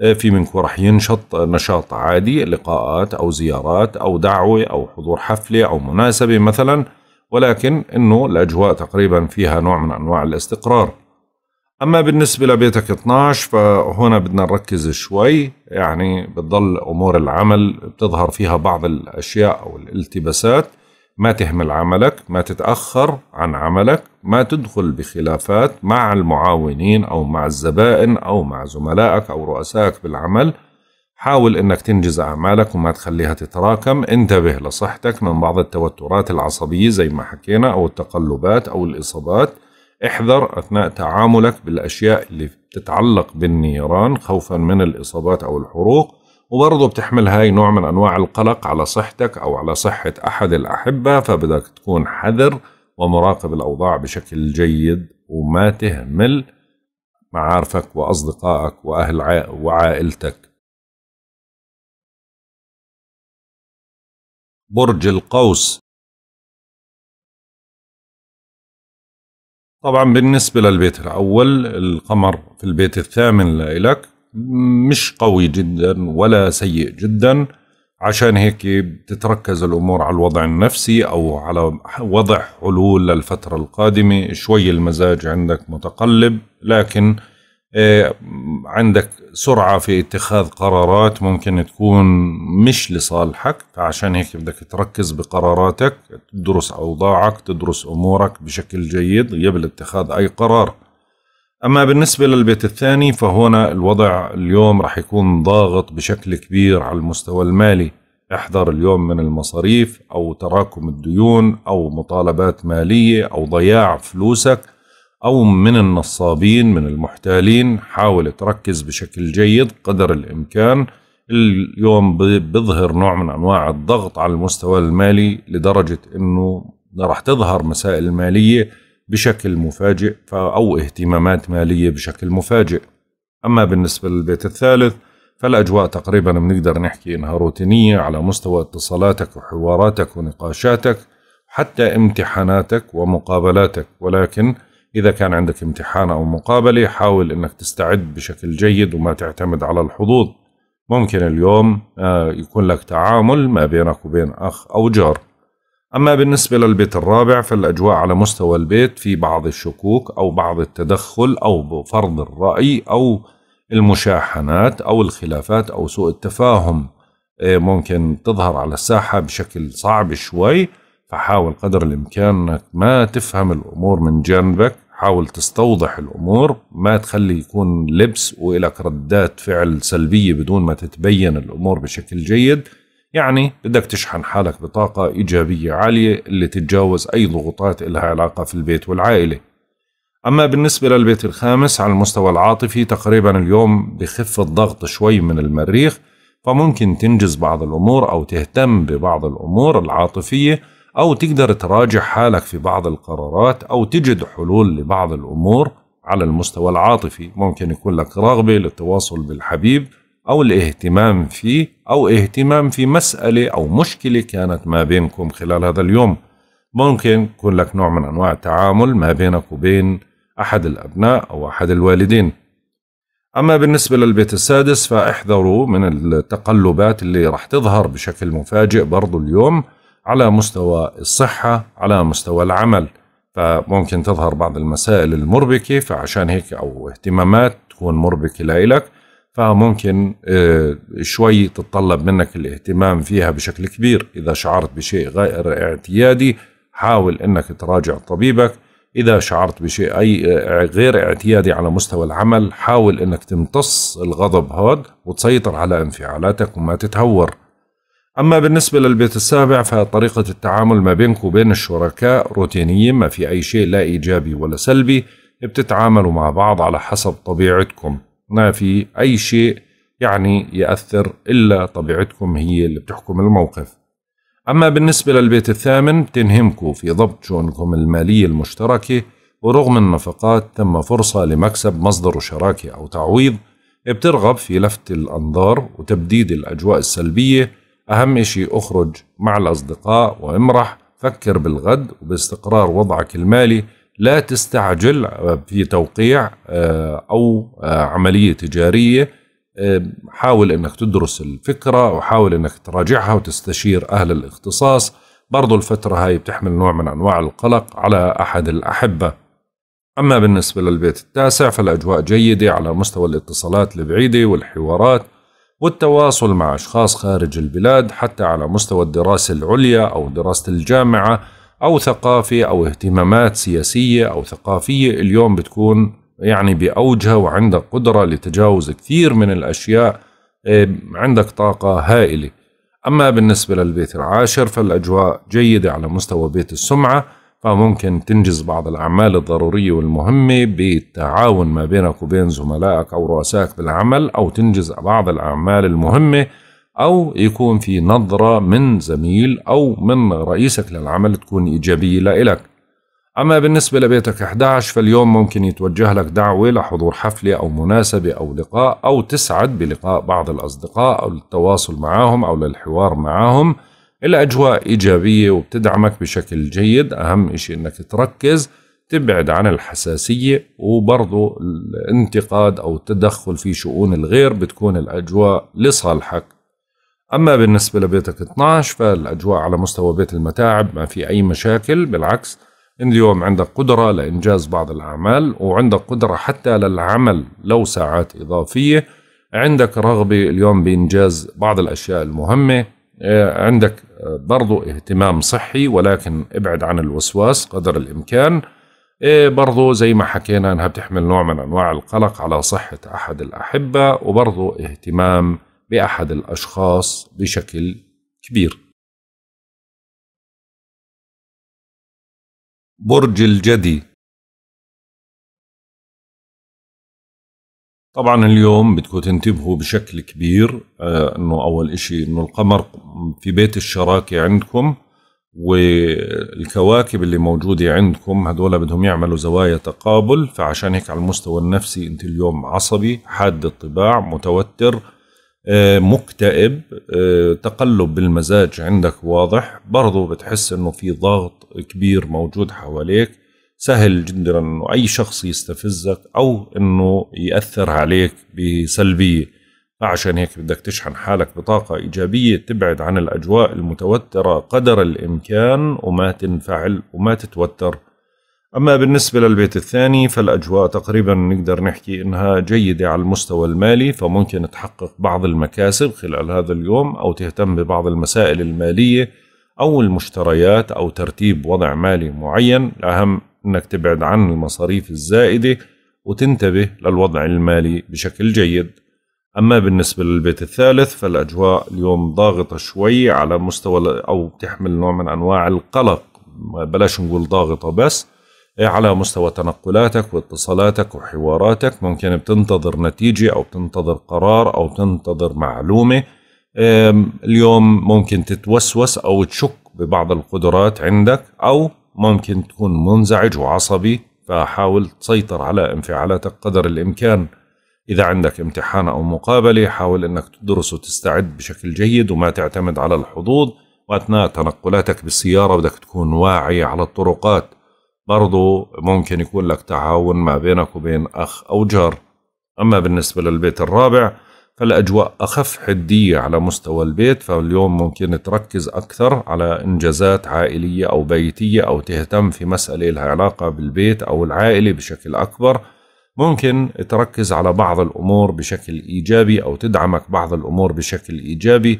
آه، في منكم رح ينشط نشاط عادي لقاءات أو زيارات أو دعوة أو حضور حفلة أو مناسبة مثلا ولكن أنه الأجواء تقريبا فيها نوع من أنواع الاستقرار اما بالنسبه لبيتك 12 فهنا بدنا نركز شوي يعني بتضل امور العمل بتظهر فيها بعض الاشياء او الالتباسات ما تهمل عملك ما تتاخر عن عملك ما تدخل بخلافات مع المعاونين او مع الزبائن او مع زملائك او رؤسائك بالعمل حاول انك تنجز اعمالك وما تخليها تتراكم انتبه لصحتك من بعض التوترات العصبيه زي ما حكينا او التقلبات او الاصابات احذر أثناء تعاملك بالأشياء اللي بتتعلق بالنيران خوفا من الإصابات أو الحروق وبرضه بتحمل هاي نوع من أنواع القلق على صحتك أو على صحة أحد الأحبة فبدك تكون حذر ومراقب الأوضاع بشكل جيد وما تهمل معارفك وأصدقائك وأهل وعائلتك برج القوس طبعا بالنسبة للبيت الأول القمر في البيت الثامن لإلك مش قوي جدا ولا سيء جدا عشان هيك بتتركز الأمور على الوضع النفسي أو على وضع حلول للفترة القادمة شوي المزاج عندك متقلب لكن آه، عندك سرعه في اتخاذ قرارات ممكن تكون مش لصالحك فعشان هيك بدك تركز بقراراتك تدرس اوضاعك تدرس امورك بشكل جيد قبل اتخاذ اي قرار اما بالنسبه للبيت الثاني فهنا الوضع اليوم رح يكون ضاغط بشكل كبير على المستوى المالي احذر اليوم من المصاريف او تراكم الديون او مطالبات ماليه او ضياع فلوسك أو من النصابين من المحتالين حاول تركز بشكل جيد قدر الإمكان اليوم بيظهر نوع من أنواع الضغط على المستوى المالي لدرجة أنه راح تظهر مسائل مالية بشكل مفاجئ أو اهتمامات مالية بشكل مفاجئ أما بالنسبة للبيت الثالث فالأجواء تقريبا بنقدر نحكي إنها روتينية على مستوى اتصالاتك وحواراتك ونقاشاتك حتى امتحاناتك ومقابلاتك ولكن إذا كان عندك امتحان أو مقابلة حاول أنك تستعد بشكل جيد وما تعتمد على الحظوظ ممكن اليوم آه، يكون لك تعامل ما بينك وبين أخ أو جار أما بالنسبة للبيت الرابع فالأجواء على مستوى البيت في بعض الشكوك أو بعض التدخل أو فرض الرأي أو المشاحنات أو الخلافات أو سوء التفاهم آه، ممكن تظهر على الساحة بشكل صعب شوي فحاول قدر الإمكان أنك ما تفهم الأمور من جانبك حاول تستوضح الامور ما تخلي يكون لبس والك ردات فعل سلبيه بدون ما تتبين الامور بشكل جيد يعني بدك تشحن حالك بطاقه ايجابيه عاليه اللي تتجاوز اي ضغوطات إلها علاقه في البيت والعائله اما بالنسبه للبيت الخامس على المستوى العاطفي تقريبا اليوم بخف الضغط شوي من المريخ فممكن تنجز بعض الامور او تهتم ببعض الامور العاطفيه أو تقدر تراجع حالك في بعض القرارات أو تجد حلول لبعض الأمور على المستوى العاطفي ممكن يكون لك رغبة للتواصل بالحبيب أو الاهتمام فيه أو اهتمام في مسألة أو مشكلة كانت ما بينكم خلال هذا اليوم ممكن يكون لك نوع من أنواع التعامل ما بينك وبين أحد الأبناء أو أحد الوالدين أما بالنسبة للبيت السادس فاحذروا من التقلبات اللي راح تظهر بشكل مفاجئ برضو اليوم على مستوى الصحة على مستوى العمل فممكن تظهر بعض المسائل المربكة فعشان هيك أو اهتمامات تكون مربكة لإلك فممكن آه، شوي تتطلب منك الاهتمام فيها بشكل كبير إذا شعرت بشيء غير اعتيادي حاول أنك تراجع طبيبك إذا شعرت بشيء أي آه، غير اعتيادي على مستوى العمل حاول أنك تمتص الغضب هاد وتسيطر على انفعالاتك وما تتهور أما بالنسبة للبيت السابع فطريقة التعامل ما بينك وبين الشركاء روتينية ما في أي شيء لا إيجابي ولا سلبي بتتعاملوا مع بعض على حسب طبيعتكم ما في أي شيء يعني يأثر إلا طبيعتكم هي اللي بتحكم الموقف أما بالنسبة للبيت الثامن تنهمكم في ضبط شؤونكم المالية المشتركة ورغم النفقات تم فرصة لمكسب مصدر شراكة أو تعويض بترغب في لفت الأنظار وتبديد الأجواء السلبية أهم إشي أخرج مع الأصدقاء وامرح فكر بالغد وباستقرار وضعك المالي لا تستعجل في توقيع آه، أو آه، عملية تجارية آه، حاول أنك تدرس الفكرة وحاول أنك تراجعها وتستشير أهل الاختصاص برضو الفترة هاي بتحمل نوع من أنواع القلق على أحد الأحبة أما بالنسبة للبيت التاسع فالأجواء جيدة على مستوى الاتصالات البعيدة والحوارات والتواصل مع أشخاص خارج البلاد حتى على مستوى الدراسة العليا أو دراسة الجامعة أو ثقافة أو اهتمامات سياسية أو ثقافية اليوم بتكون يعني بأوجها وعندك قدرة لتجاوز كثير من الأشياء إيه، عندك طاقة هائلة أما بالنسبة للبيت العاشر فالأجواء جيدة على مستوى بيت السمعة فممكن تنجز بعض الأعمال الضرورية والمهمة بالتعاون ما بينك وبين زملائك أو رؤسائك بالعمل أو تنجز بعض الأعمال المهمة أو يكون في نظرة من زميل أو من رئيسك للعمل تكون إيجابية لإلك أما بالنسبة لبيتك 11 فاليوم ممكن يتوجه لك دعوة لحضور حفلة أو مناسبة أو لقاء أو تسعد بلقاء بعض الأصدقاء أو للتواصل معهم أو للحوار معهم الأجواء إيجابية وبتدعمك بشكل جيد أهم شيء أنك تركز تبعد عن الحساسية وبرضو الانتقاد أو التدخل في شؤون الغير بتكون الأجواء لصالحك أما بالنسبة لبيتك 12 فالأجواء على مستوى بيت المتاعب ما في أي مشاكل بالعكس إن اليوم عندك قدرة لإنجاز بعض الأعمال وعندك قدرة حتى للعمل لو ساعات إضافية عندك رغبة اليوم بإنجاز بعض الأشياء المهمة آه، عندك آه، برضو اهتمام صحي ولكن ابعد عن الوسواس قدر الإمكان إيه، برضو زي ما حكينا أنها بتحمل نوع من أنواع القلق على صحة أحد الأحبة وبرضو اهتمام بأحد الأشخاص بشكل كبير برج الجدي طبعا اليوم بدكم تنتبهوا بشكل كبير آه، انه اول اشي انه القمر في بيت الشراكة عندكم والكواكب اللي موجودة عندكم هدول بدهم يعملوا زوايا تقابل فعشان هيك على المستوى النفسي انت اليوم عصبي حاد الطباع متوتر آه، مكتئب آه، تقلب بالمزاج عندك واضح برضو بتحس انه في ضغط كبير موجود حواليك سهل جدا انه اي شخص يستفزك او انه ياثر عليك بسلبيه فعشان هيك بدك تشحن حالك بطاقة إيجابية تبعد عن الأجواء المتوترة قدر الإمكان وما تنفعل وما تتوتر أما بالنسبة للبيت الثاني فالأجواء تقريبا نقدر نحكي إنها جيدة على المستوى المالي فممكن تحقق بعض المكاسب خلال هذا اليوم أو تهتم ببعض المسائل المالية أو المشتريات أو ترتيب وضع مالي معين الأهم انك تبعد عن المصاريف الزائده وتنتبه للوضع المالي بشكل جيد اما بالنسبه للبيت الثالث فالاجواء اليوم ضاغطه شوي على مستوى او بتحمل نوع من انواع القلق بلاش نقول ضاغطه بس إيه، على مستوى تنقلاتك واتصالاتك وحواراتك ممكن بتنتظر نتيجة أو بتنتظر قرار أو بتنتظر معلومة إيه، اليوم ممكن تتوسوس أو تشك ببعض القدرات عندك أو ممكن تكون منزعج وعصبي فحاول تسيطر على انفعالاتك قدر الإمكان إذا عندك امتحان أو مقابلة حاول أنك تدرس وتستعد بشكل جيد وما تعتمد على الحظوظ وأثناء تنقلاتك بالسيارة بدك تكون واعي على الطرقات برضو ممكن يكون لك تعاون ما بينك وبين أخ أو جار أما بالنسبة للبيت الرابع فالأجواء أخف حدية على مستوى البيت فاليوم ممكن تركز أكثر على إنجازات عائلية أو بيتية أو تهتم في مسألة لها علاقة بالبيت أو العائلة بشكل أكبر ممكن تركز على بعض الأمور بشكل إيجابي أو تدعمك بعض الأمور بشكل إيجابي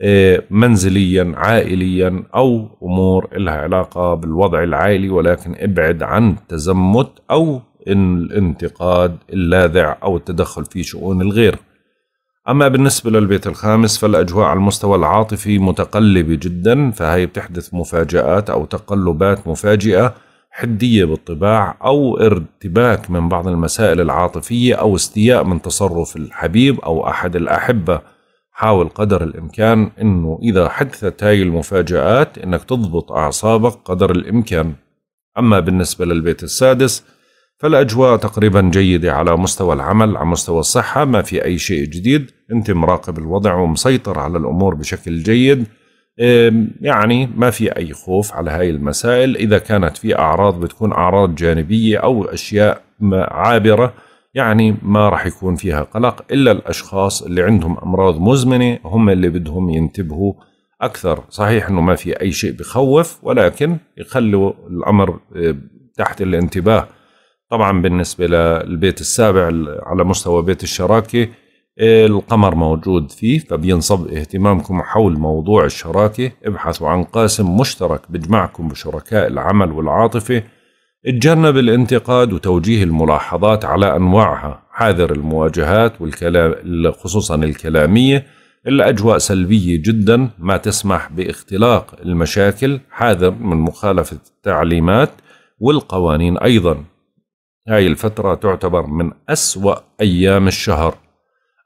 آه، منزليا عائليا أو أمور لها علاقة بالوضع العائلي ولكن ابعد عن التزمت أو الانتقاد اللاذع أو التدخل في شؤون الغير أما بالنسبة للبيت الخامس فالأجواء على المستوى العاطفي متقلبة جدا فهي بتحدث مفاجآت أو تقلبات مفاجئة حدية بالطباع أو ارتباك من بعض المسائل العاطفية أو استياء من تصرف الحبيب أو أحد الأحبة حاول قدر الإمكان أنه إذا حدثت هاي المفاجآت أنك تضبط أعصابك قدر الإمكان أما بالنسبة للبيت السادس فالأجواء تقريبا جيدة على مستوى العمل على مستوى الصحة ما في أي شيء جديد أنت مراقب الوضع ومسيطر على الأمور بشكل جيد يعني ما في أي خوف على هاي المسائل إذا كانت في أعراض بتكون أعراض جانبية أو أشياء عابرة يعني ما رح يكون فيها قلق إلا الأشخاص اللي عندهم أمراض مزمنة هم اللي بدهم ينتبهوا أكثر صحيح أنه ما في أي شيء بخوف ولكن يخلوا الأمر تحت الانتباه طبعا بالنسبة للبيت السابع على مستوى بيت الشراكة القمر موجود فيه فبينصب اهتمامكم حول موضوع الشراكة ابحثوا عن قاسم مشترك بجمعكم بشركاء العمل والعاطفة اتجنب الانتقاد وتوجيه الملاحظات على أنواعها حاذر المواجهات والكلام خصوصا الكلامية الأجواء سلبية جدا ما تسمح باختلاق المشاكل حاذر من مخالفة التعليمات والقوانين أيضا هاي الفترة تعتبر من أسوأ أيام الشهر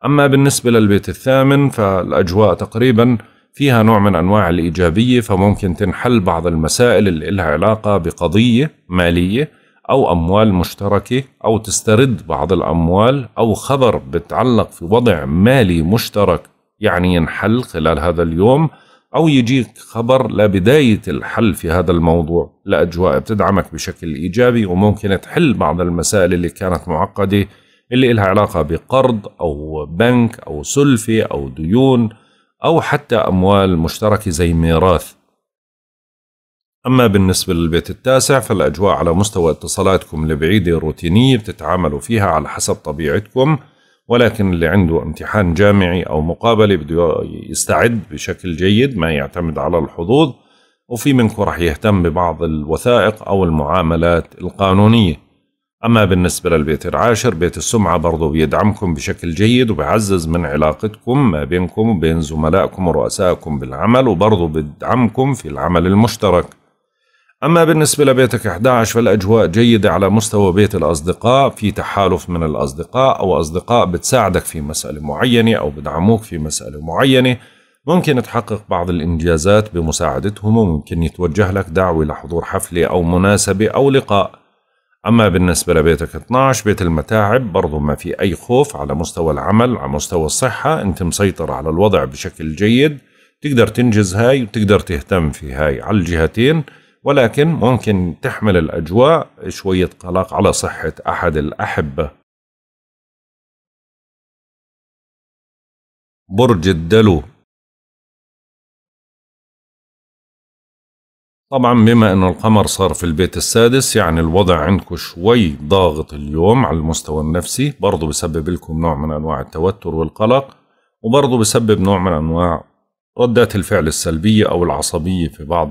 أما بالنسبة للبيت الثامن فالأجواء تقريبا فيها نوع من أنواع الإيجابية فممكن تنحل بعض المسائل اللي لها علاقة بقضية مالية أو أموال مشتركة أو تسترد بعض الأموال أو خبر بتعلق في وضع مالي مشترك يعني ينحل خلال هذا اليوم أو يجيك خبر لبداية الحل في هذا الموضوع لأجواء بتدعمك بشكل إيجابي وممكن تحل بعض المسائل اللي كانت معقدة اللي إلها علاقة بقرض أو بنك أو سلفة أو ديون أو حتى أموال مشتركة زي ميراث أما بالنسبة للبيت التاسع فالأجواء على مستوى اتصالاتكم البعيدة روتينية بتتعاملوا فيها على حسب طبيعتكم ولكن اللي عنده امتحان جامعي أو مقابلة بده يستعد بشكل جيد ما يعتمد على الحظوظ وفي منكم رح يهتم ببعض الوثائق أو المعاملات القانونية أما بالنسبة للبيت العاشر بيت السمعة برضو بيدعمكم بشكل جيد وبعزز من علاقتكم ما بينكم وبين زملائكم ورؤسائكم بالعمل وبرضو بيدعمكم في العمل المشترك أما بالنسبة لبيتك 11 فالأجواء جيدة على مستوى بيت الأصدقاء في تحالف من الأصدقاء أو أصدقاء بتساعدك في مسألة معينة أو بدعموك في مسألة معينة ممكن تحقق بعض الإنجازات بمساعدتهم وممكن يتوجه لك دعوة لحضور حفلة أو مناسبة أو لقاء أما بالنسبة لبيتك 12 بيت المتاعب برضو ما في أي خوف على مستوى العمل على مستوى الصحة أنت مسيطر على الوضع بشكل جيد تقدر تنجز هاي وتقدر تهتم في هاي على الجهتين ولكن ممكن تحمل الأجواء شوية قلق على صحة أحد الأحبة برج الدلو طبعا بما أن القمر صار في البيت السادس يعني الوضع عندكم شوي ضاغط اليوم على المستوى النفسي برضو بسبب لكم نوع من أنواع التوتر والقلق وبرضو بسبب نوع من أنواع ردات الفعل السلبية أو العصبية في بعض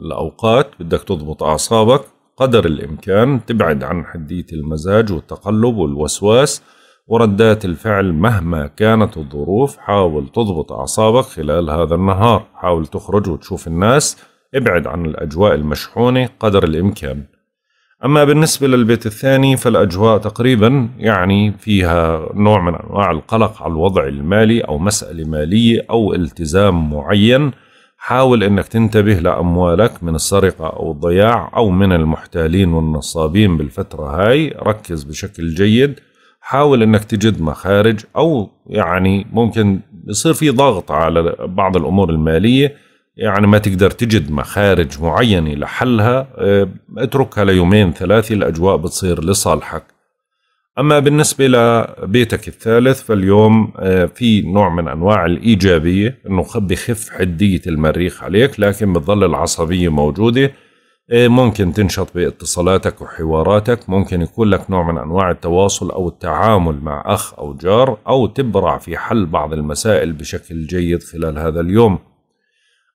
الأوقات بدك تضبط أعصابك قدر الإمكان تبعد عن حدية المزاج والتقلب والوسواس وردات الفعل مهما كانت الظروف حاول تضبط أعصابك خلال هذا النهار حاول تخرج وتشوف الناس ابعد عن الأجواء المشحونة قدر الإمكان أما بالنسبة للبيت الثاني فالأجواء تقريبا يعني فيها نوع من أنواع القلق على الوضع المالي أو مسألة مالية أو التزام معين حاول انك تنتبه لاموالك من السرقه او الضياع او من المحتالين والنصابين بالفتره هاي ركز بشكل جيد حاول انك تجد مخارج او يعني ممكن يصير في ضغط على بعض الامور الماليه يعني ما تقدر تجد مخارج معينه لحلها اه، اتركها ليومين ثلاثه الاجواء بتصير لصالحك أما بالنسبة لبيتك الثالث فاليوم آه، في نوع من أنواع الإيجابية أنه بخف حدية المريخ عليك لكن بتظل العصبية موجودة آه، ممكن تنشط باتصالاتك وحواراتك ممكن يكون لك نوع من أنواع التواصل أو التعامل مع أخ أو جار أو تبرع في حل بعض المسائل بشكل جيد خلال هذا اليوم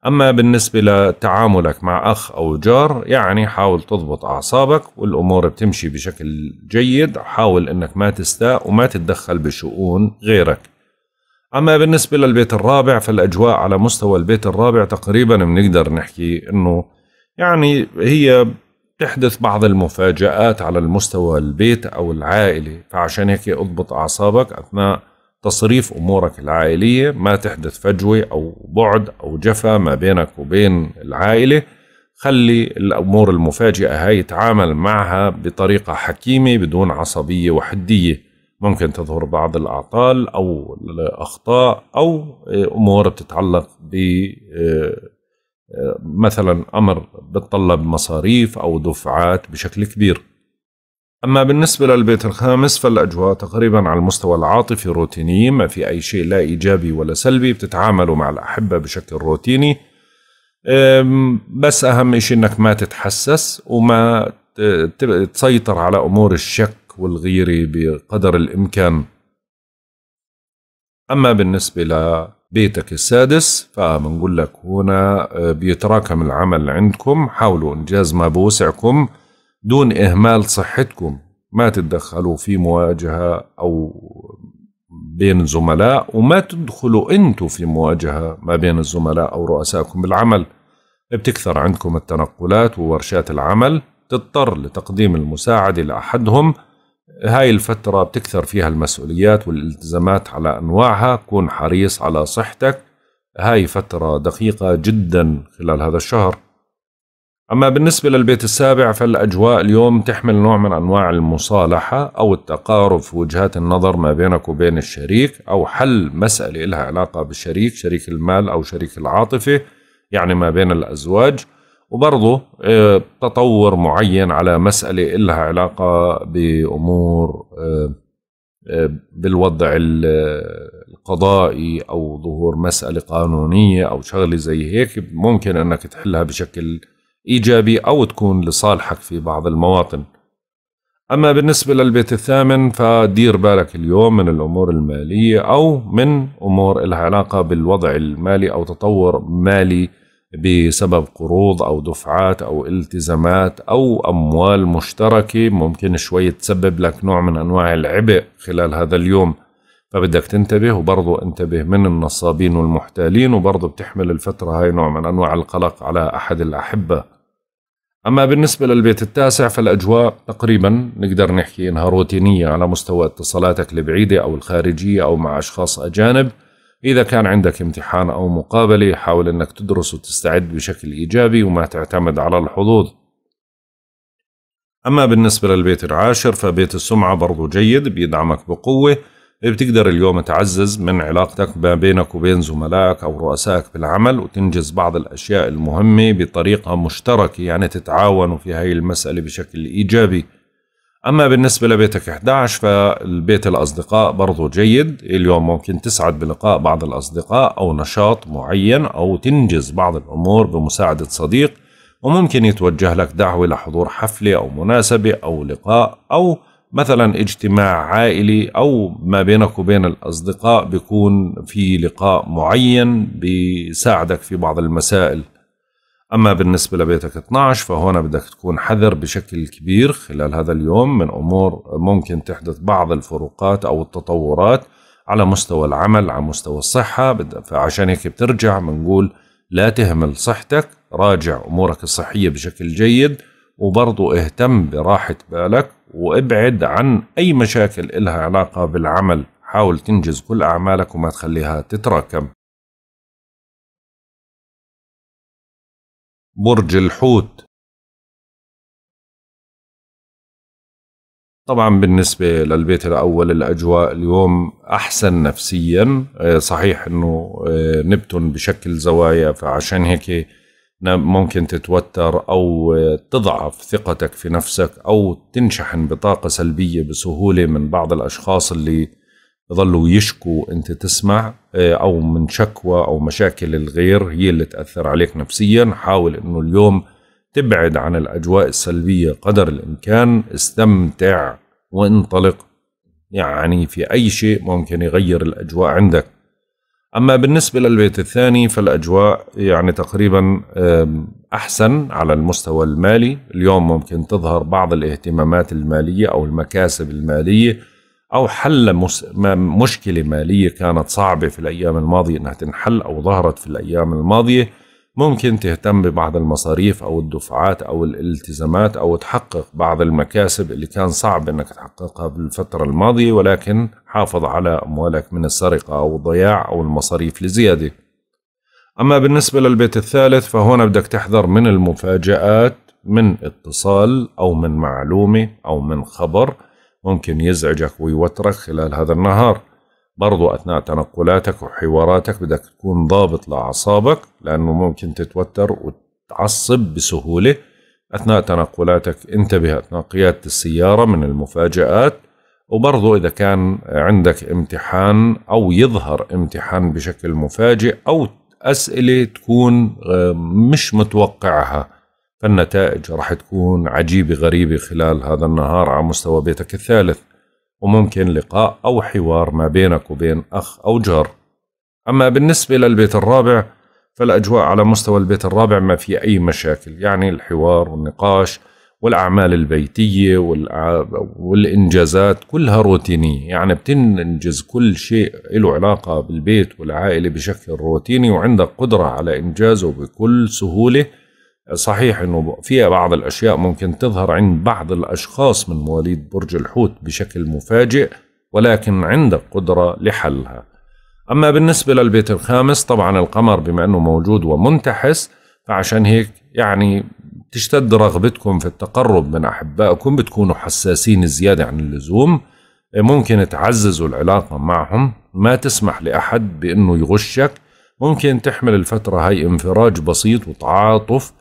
أما بالنسبة لتعاملك مع أخ أو جار يعني حاول تضبط أعصابك والأمور بتمشي بشكل جيد حاول أنك ما تستاء وما تتدخل بشؤون غيرك أما بالنسبة للبيت الرابع فالأجواء على مستوى البيت الرابع تقريبا بنقدر نحكي أنه يعني هي تحدث بعض المفاجآت على المستوى البيت أو العائلة فعشان هيك اضبط أعصابك أثناء تصريف امورك العائليه ما تحدث فجوه او بعد او جفا ما بينك وبين العائله خلي الامور المفاجئه هاي تعامل معها بطريقه حكيمه بدون عصبيه وحديه ممكن تظهر بعض الاعطال او الاخطاء او امور بتتعلق ب آه، آه، مثلا امر بتطلب مصاريف او دفعات بشكل كبير أما بالنسبة للبيت الخامس فالأجواء تقريبا على المستوى العاطفي روتينية ما في أي شيء لا إيجابي ولا سلبي بتتعاملوا مع الأحبة بشكل روتيني بس أهم شيء أنك ما تتحسس وما تسيطر على أمور الشك والغيرة بقدر الإمكان أما بالنسبة لبيتك السادس فمنقول لك هنا أه، بيتراكم العمل عندكم حاولوا إنجاز ما بوسعكم دون إهمال صحتكم ما تتدخلوا في مواجهة أو بين زملاء وما تدخلوا أنتوا في مواجهة ما بين الزملاء أو رؤسائكم بالعمل بتكثر عندكم التنقلات وورشات العمل تضطر لتقديم المساعدة لأحدهم هاي الفترة بتكثر فيها المسؤوليات والالتزامات على أنواعها كون حريص على صحتك هاي فترة دقيقة جدا خلال هذا الشهر أما بالنسبة للبيت السابع فالأجواء اليوم تحمل نوع من أنواع المصالحة أو التقارب في وجهات النظر ما بينك وبين الشريك أو حل مسألة لها علاقة بالشريك شريك المال أو شريك العاطفة يعني ما بين الأزواج وبرضه آه، تطور معين على مسألة لها علاقة بأمور آه، آه، بالوضع القضائي أو ظهور مسألة قانونية أو شغلة زي هيك ممكن أنك تحلها بشكل إيجابي أو تكون لصالحك في بعض المواطن أما بالنسبة للبيت الثامن فدير بالك اليوم من الأمور المالية أو من أمور العلاقة علاقة بالوضع المالي أو تطور مالي بسبب قروض أو دفعات أو التزامات أو أموال مشتركة ممكن شوي تسبب لك نوع من أنواع العبء خلال هذا اليوم فبدك تنتبه وبرضه انتبه من النصابين والمحتالين وبرضه بتحمل الفترة هاي نوع من أنواع القلق على أحد الأحبة أما بالنسبة للبيت التاسع فالأجواء تقريبا نقدر نحكي إنها روتينية على مستوى اتصالاتك البعيدة أو الخارجية أو مع أشخاص أجانب إذا كان عندك امتحان أو مقابلة حاول أنك تدرس وتستعد بشكل إيجابي وما تعتمد على الحظوظ أما بالنسبة للبيت العاشر فبيت السمعة برضو جيد بيدعمك بقوة بتقدر اليوم تعزز من علاقتك ما بينك وبين زملائك أو رؤسائك بالعمل وتنجز بعض الأشياء المهمة بطريقة مشتركة يعني تتعاونوا في هاي المسألة بشكل إيجابي أما بالنسبة لبيتك 11 فالبيت الأصدقاء برضو جيد اليوم ممكن تسعد بلقاء بعض الأصدقاء أو نشاط معين أو تنجز بعض الأمور بمساعدة صديق وممكن يتوجه لك دعوة لحضور حفلة أو مناسبة أو لقاء أو مثلا اجتماع عائلي او ما بينك وبين الاصدقاء بيكون في لقاء معين بيساعدك في بعض المسائل اما بالنسبه لبيتك 12 فهنا بدك تكون حذر بشكل كبير خلال هذا اليوم من امور ممكن تحدث بعض الفروقات او التطورات على مستوى العمل على مستوى الصحه فعشان هيك بترجع بنقول لا تهمل صحتك راجع امورك الصحيه بشكل جيد وبرضو اهتم براحه بالك وابعد عن أي مشاكل إلها علاقة بالعمل حاول تنجز كل أعمالك وما تخليها تتراكم برج الحوت طبعا بالنسبة للبيت الأول الأجواء اليوم أحسن نفسيا آه، صحيح أنه آه، نبتون بشكل زوايا فعشان هيك ممكن تتوتر او تضعف ثقتك في نفسك او تنشحن بطاقه سلبيه بسهوله من بعض الاشخاص اللي بضلوا يشكوا انت تسمع آه، او من شكوى او مشاكل الغير هي اللي تاثر عليك نفسيا حاول انه اليوم تبعد عن الاجواء السلبيه قدر الامكان استمتع وانطلق يعني في اي شيء ممكن يغير الاجواء عندك أما بالنسبة للبيت الثاني فالأجواء يعني تقريبا أحسن على المستوى المالي اليوم ممكن تظهر بعض الاهتمامات المالية أو المكاسب المالية أو حل مشكلة مالية كانت صعبة في الأيام الماضية أنها تنحل أو ظهرت في الأيام الماضية ممكن تهتم ببعض المصاريف أو الدفعات أو الالتزامات أو تحقق بعض المكاسب اللي كان صعب أنك تحققها بالفترة الماضية ولكن حافظ على أموالك من السرقة أو الضياع أو المصاريف لزيادة أما بالنسبة للبيت الثالث فهنا بدك تحذر من المفاجآت من اتصال أو من معلومة أو من خبر ممكن يزعجك ويوترك خلال هذا النهار برضو أثناء تنقلاتك وحواراتك بدك تكون ضابط لأعصابك لأنه ممكن تتوتر وتعصب بسهولة أثناء تنقلاتك انتبه أثناء قيادة السيارة من المفاجآت وبرضو إذا كان عندك امتحان أو يظهر امتحان بشكل مفاجئ أو أسئلة تكون آه، مش متوقعها فالنتائج راح تكون عجيبة غريبة خلال هذا النهار على مستوى بيتك الثالث وممكن لقاء أو حوار ما بينك وبين أخ أو جار أما بالنسبة للبيت الرابع فالأجواء على مستوى البيت الرابع ما في أي مشاكل يعني الحوار والنقاش والأعمال البيتية والإنجازات كلها روتينية يعني بتنجز كل شيء له علاقة بالبيت والعائلة بشكل روتيني وعندك قدرة على إنجازه بكل سهولة صحيح انه في بعض الاشياء ممكن تظهر عند بعض الاشخاص من مواليد برج الحوت بشكل مفاجئ ولكن عندك قدره لحلها. اما بالنسبه للبيت الخامس طبعا القمر بما انه موجود ومنتحس فعشان هيك يعني تشتد رغبتكم في التقرب من احبائكم بتكونوا حساسين زياده عن اللزوم ممكن تعززوا العلاقه معهم ما تسمح لاحد بانه يغشك ممكن تحمل الفتره هاي انفراج بسيط وتعاطف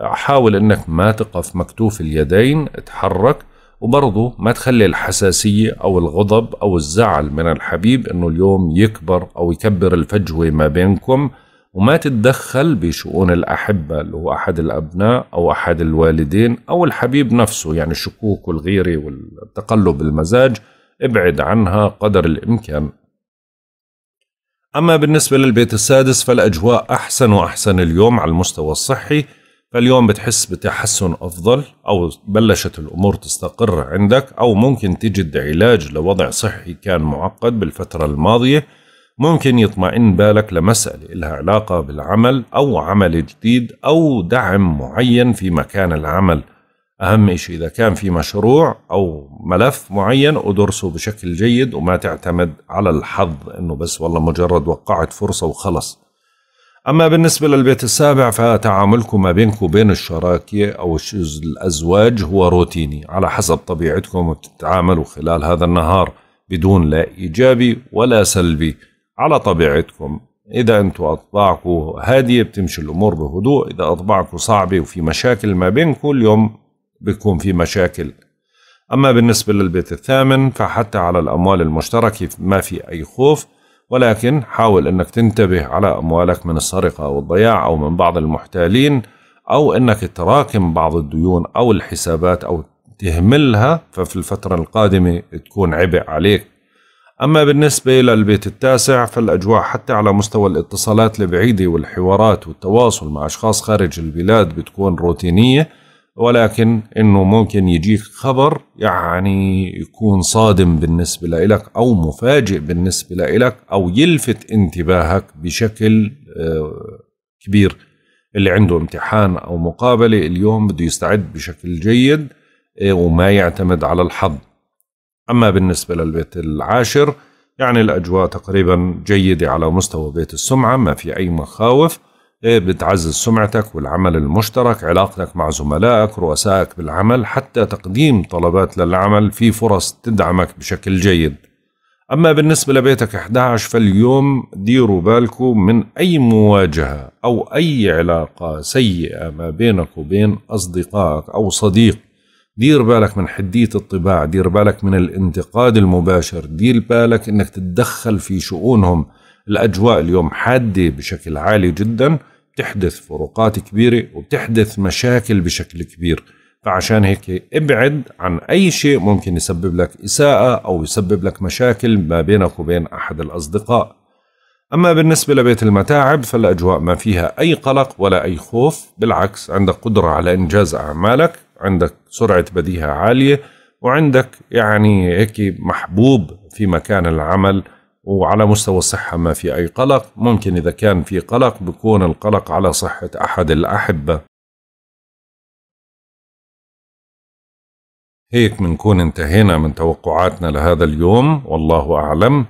حاول انك ما تقف مكتوف اليدين اتحرك وبرضه ما تخلي الحساسية أو الغضب أو الزعل من الحبيب أنه اليوم يكبر أو يكبر الفجوة ما بينكم وما تتدخل بشؤون الأحبة اللي هو أحد الأبناء أو أحد الوالدين أو الحبيب نفسه يعني الشكوك والغيرة والتقلب المزاج ابعد عنها قدر الإمكان أما بالنسبة للبيت السادس فالأجواء أحسن وأحسن اليوم على المستوى الصحي فاليوم بتحس بتحسن افضل او بلشت الامور تستقر عندك او ممكن تجد علاج لوضع صحي كان معقد بالفتره الماضيه ممكن يطمئن بالك لمسألة لها علاقة بالعمل أو عمل جديد أو دعم معين في مكان العمل أهم شيء إذا كان في مشروع أو ملف معين أدرسه بشكل جيد وما تعتمد على الحظ أنه بس والله مجرد وقعت فرصة وخلص أما بالنسبة للبيت السابع فتعاملكم ما بينكم وبين الشراكة أو الأزواج هو روتيني على حسب طبيعتكم وبتتعاملوا خلال هذا النهار بدون لا إيجابي ولا سلبي على طبيعتكم إذا أنتم أطباعكم هادية بتمشي الأمور بهدوء إذا أطباعكم صعبة وفي مشاكل ما بينكم اليوم بيكون في مشاكل أما بالنسبة للبيت الثامن فحتى على الأموال المشتركة ما في أي خوف ولكن حاول أنك تنتبه على أموالك من السرقة أو الضياع أو من بعض المحتالين أو أنك تراكم بعض الديون أو الحسابات أو تهملها ففي الفترة القادمة تكون عبء عليك أما بالنسبة للبيت التاسع فالأجواء حتى على مستوى الاتصالات البعيدة والحوارات والتواصل مع أشخاص خارج البلاد بتكون روتينية ولكن انه ممكن يجيك خبر يعني يكون صادم بالنسبه لإلك او مفاجئ بالنسبه لإلك او يلفت انتباهك بشكل آه، كبير اللي عنده امتحان او مقابله اليوم بده يستعد بشكل جيد آه، وما يعتمد على الحظ اما بالنسبه للبيت العاشر يعني الاجواء تقريبا جيده على مستوى بيت السمعه ما في اي مخاوف إيه، بتعزز سمعتك والعمل المشترك علاقتك مع زملائك رؤسائك بالعمل حتى تقديم طلبات للعمل في فرص تدعمك بشكل جيد أما بالنسبة لبيتك 11 فاليوم ديروا بالكم من أي مواجهة أو أي علاقة سيئة ما بينك وبين أصدقائك أو صديق دير بالك من حدية الطباع دير بالك من الانتقاد المباشر دير بالك أنك تتدخل في شؤونهم الأجواء اليوم حادة بشكل عالي جدا بتحدث فروقات كبيرة وبتحدث مشاكل بشكل كبير فعشان هيك ابعد عن أي شيء ممكن يسبب لك إساءة أو يسبب لك مشاكل ما بينك وبين أحد الأصدقاء أما بالنسبة لبيت المتاعب فالأجواء ما فيها أي قلق ولا أي خوف بالعكس عندك قدرة على إنجاز أعمالك عندك سرعة بديهة عالية وعندك يعني هيك محبوب في مكان العمل وعلى مستوى الصحة ما في أي قلق ممكن إذا كان في قلق بكون القلق على صحة أحد الأحبة هيك بنكون انتهينا من توقعاتنا لهذا اليوم والله أعلم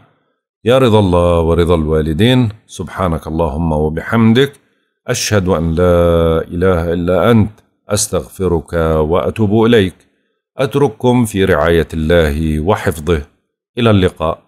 يا رضا الله ورضا الوالدين سبحانك اللهم وبحمدك أشهد أن لا إله إلا أنت أستغفرك وأتوب إليك أترككم في رعاية الله وحفظه إلى اللقاء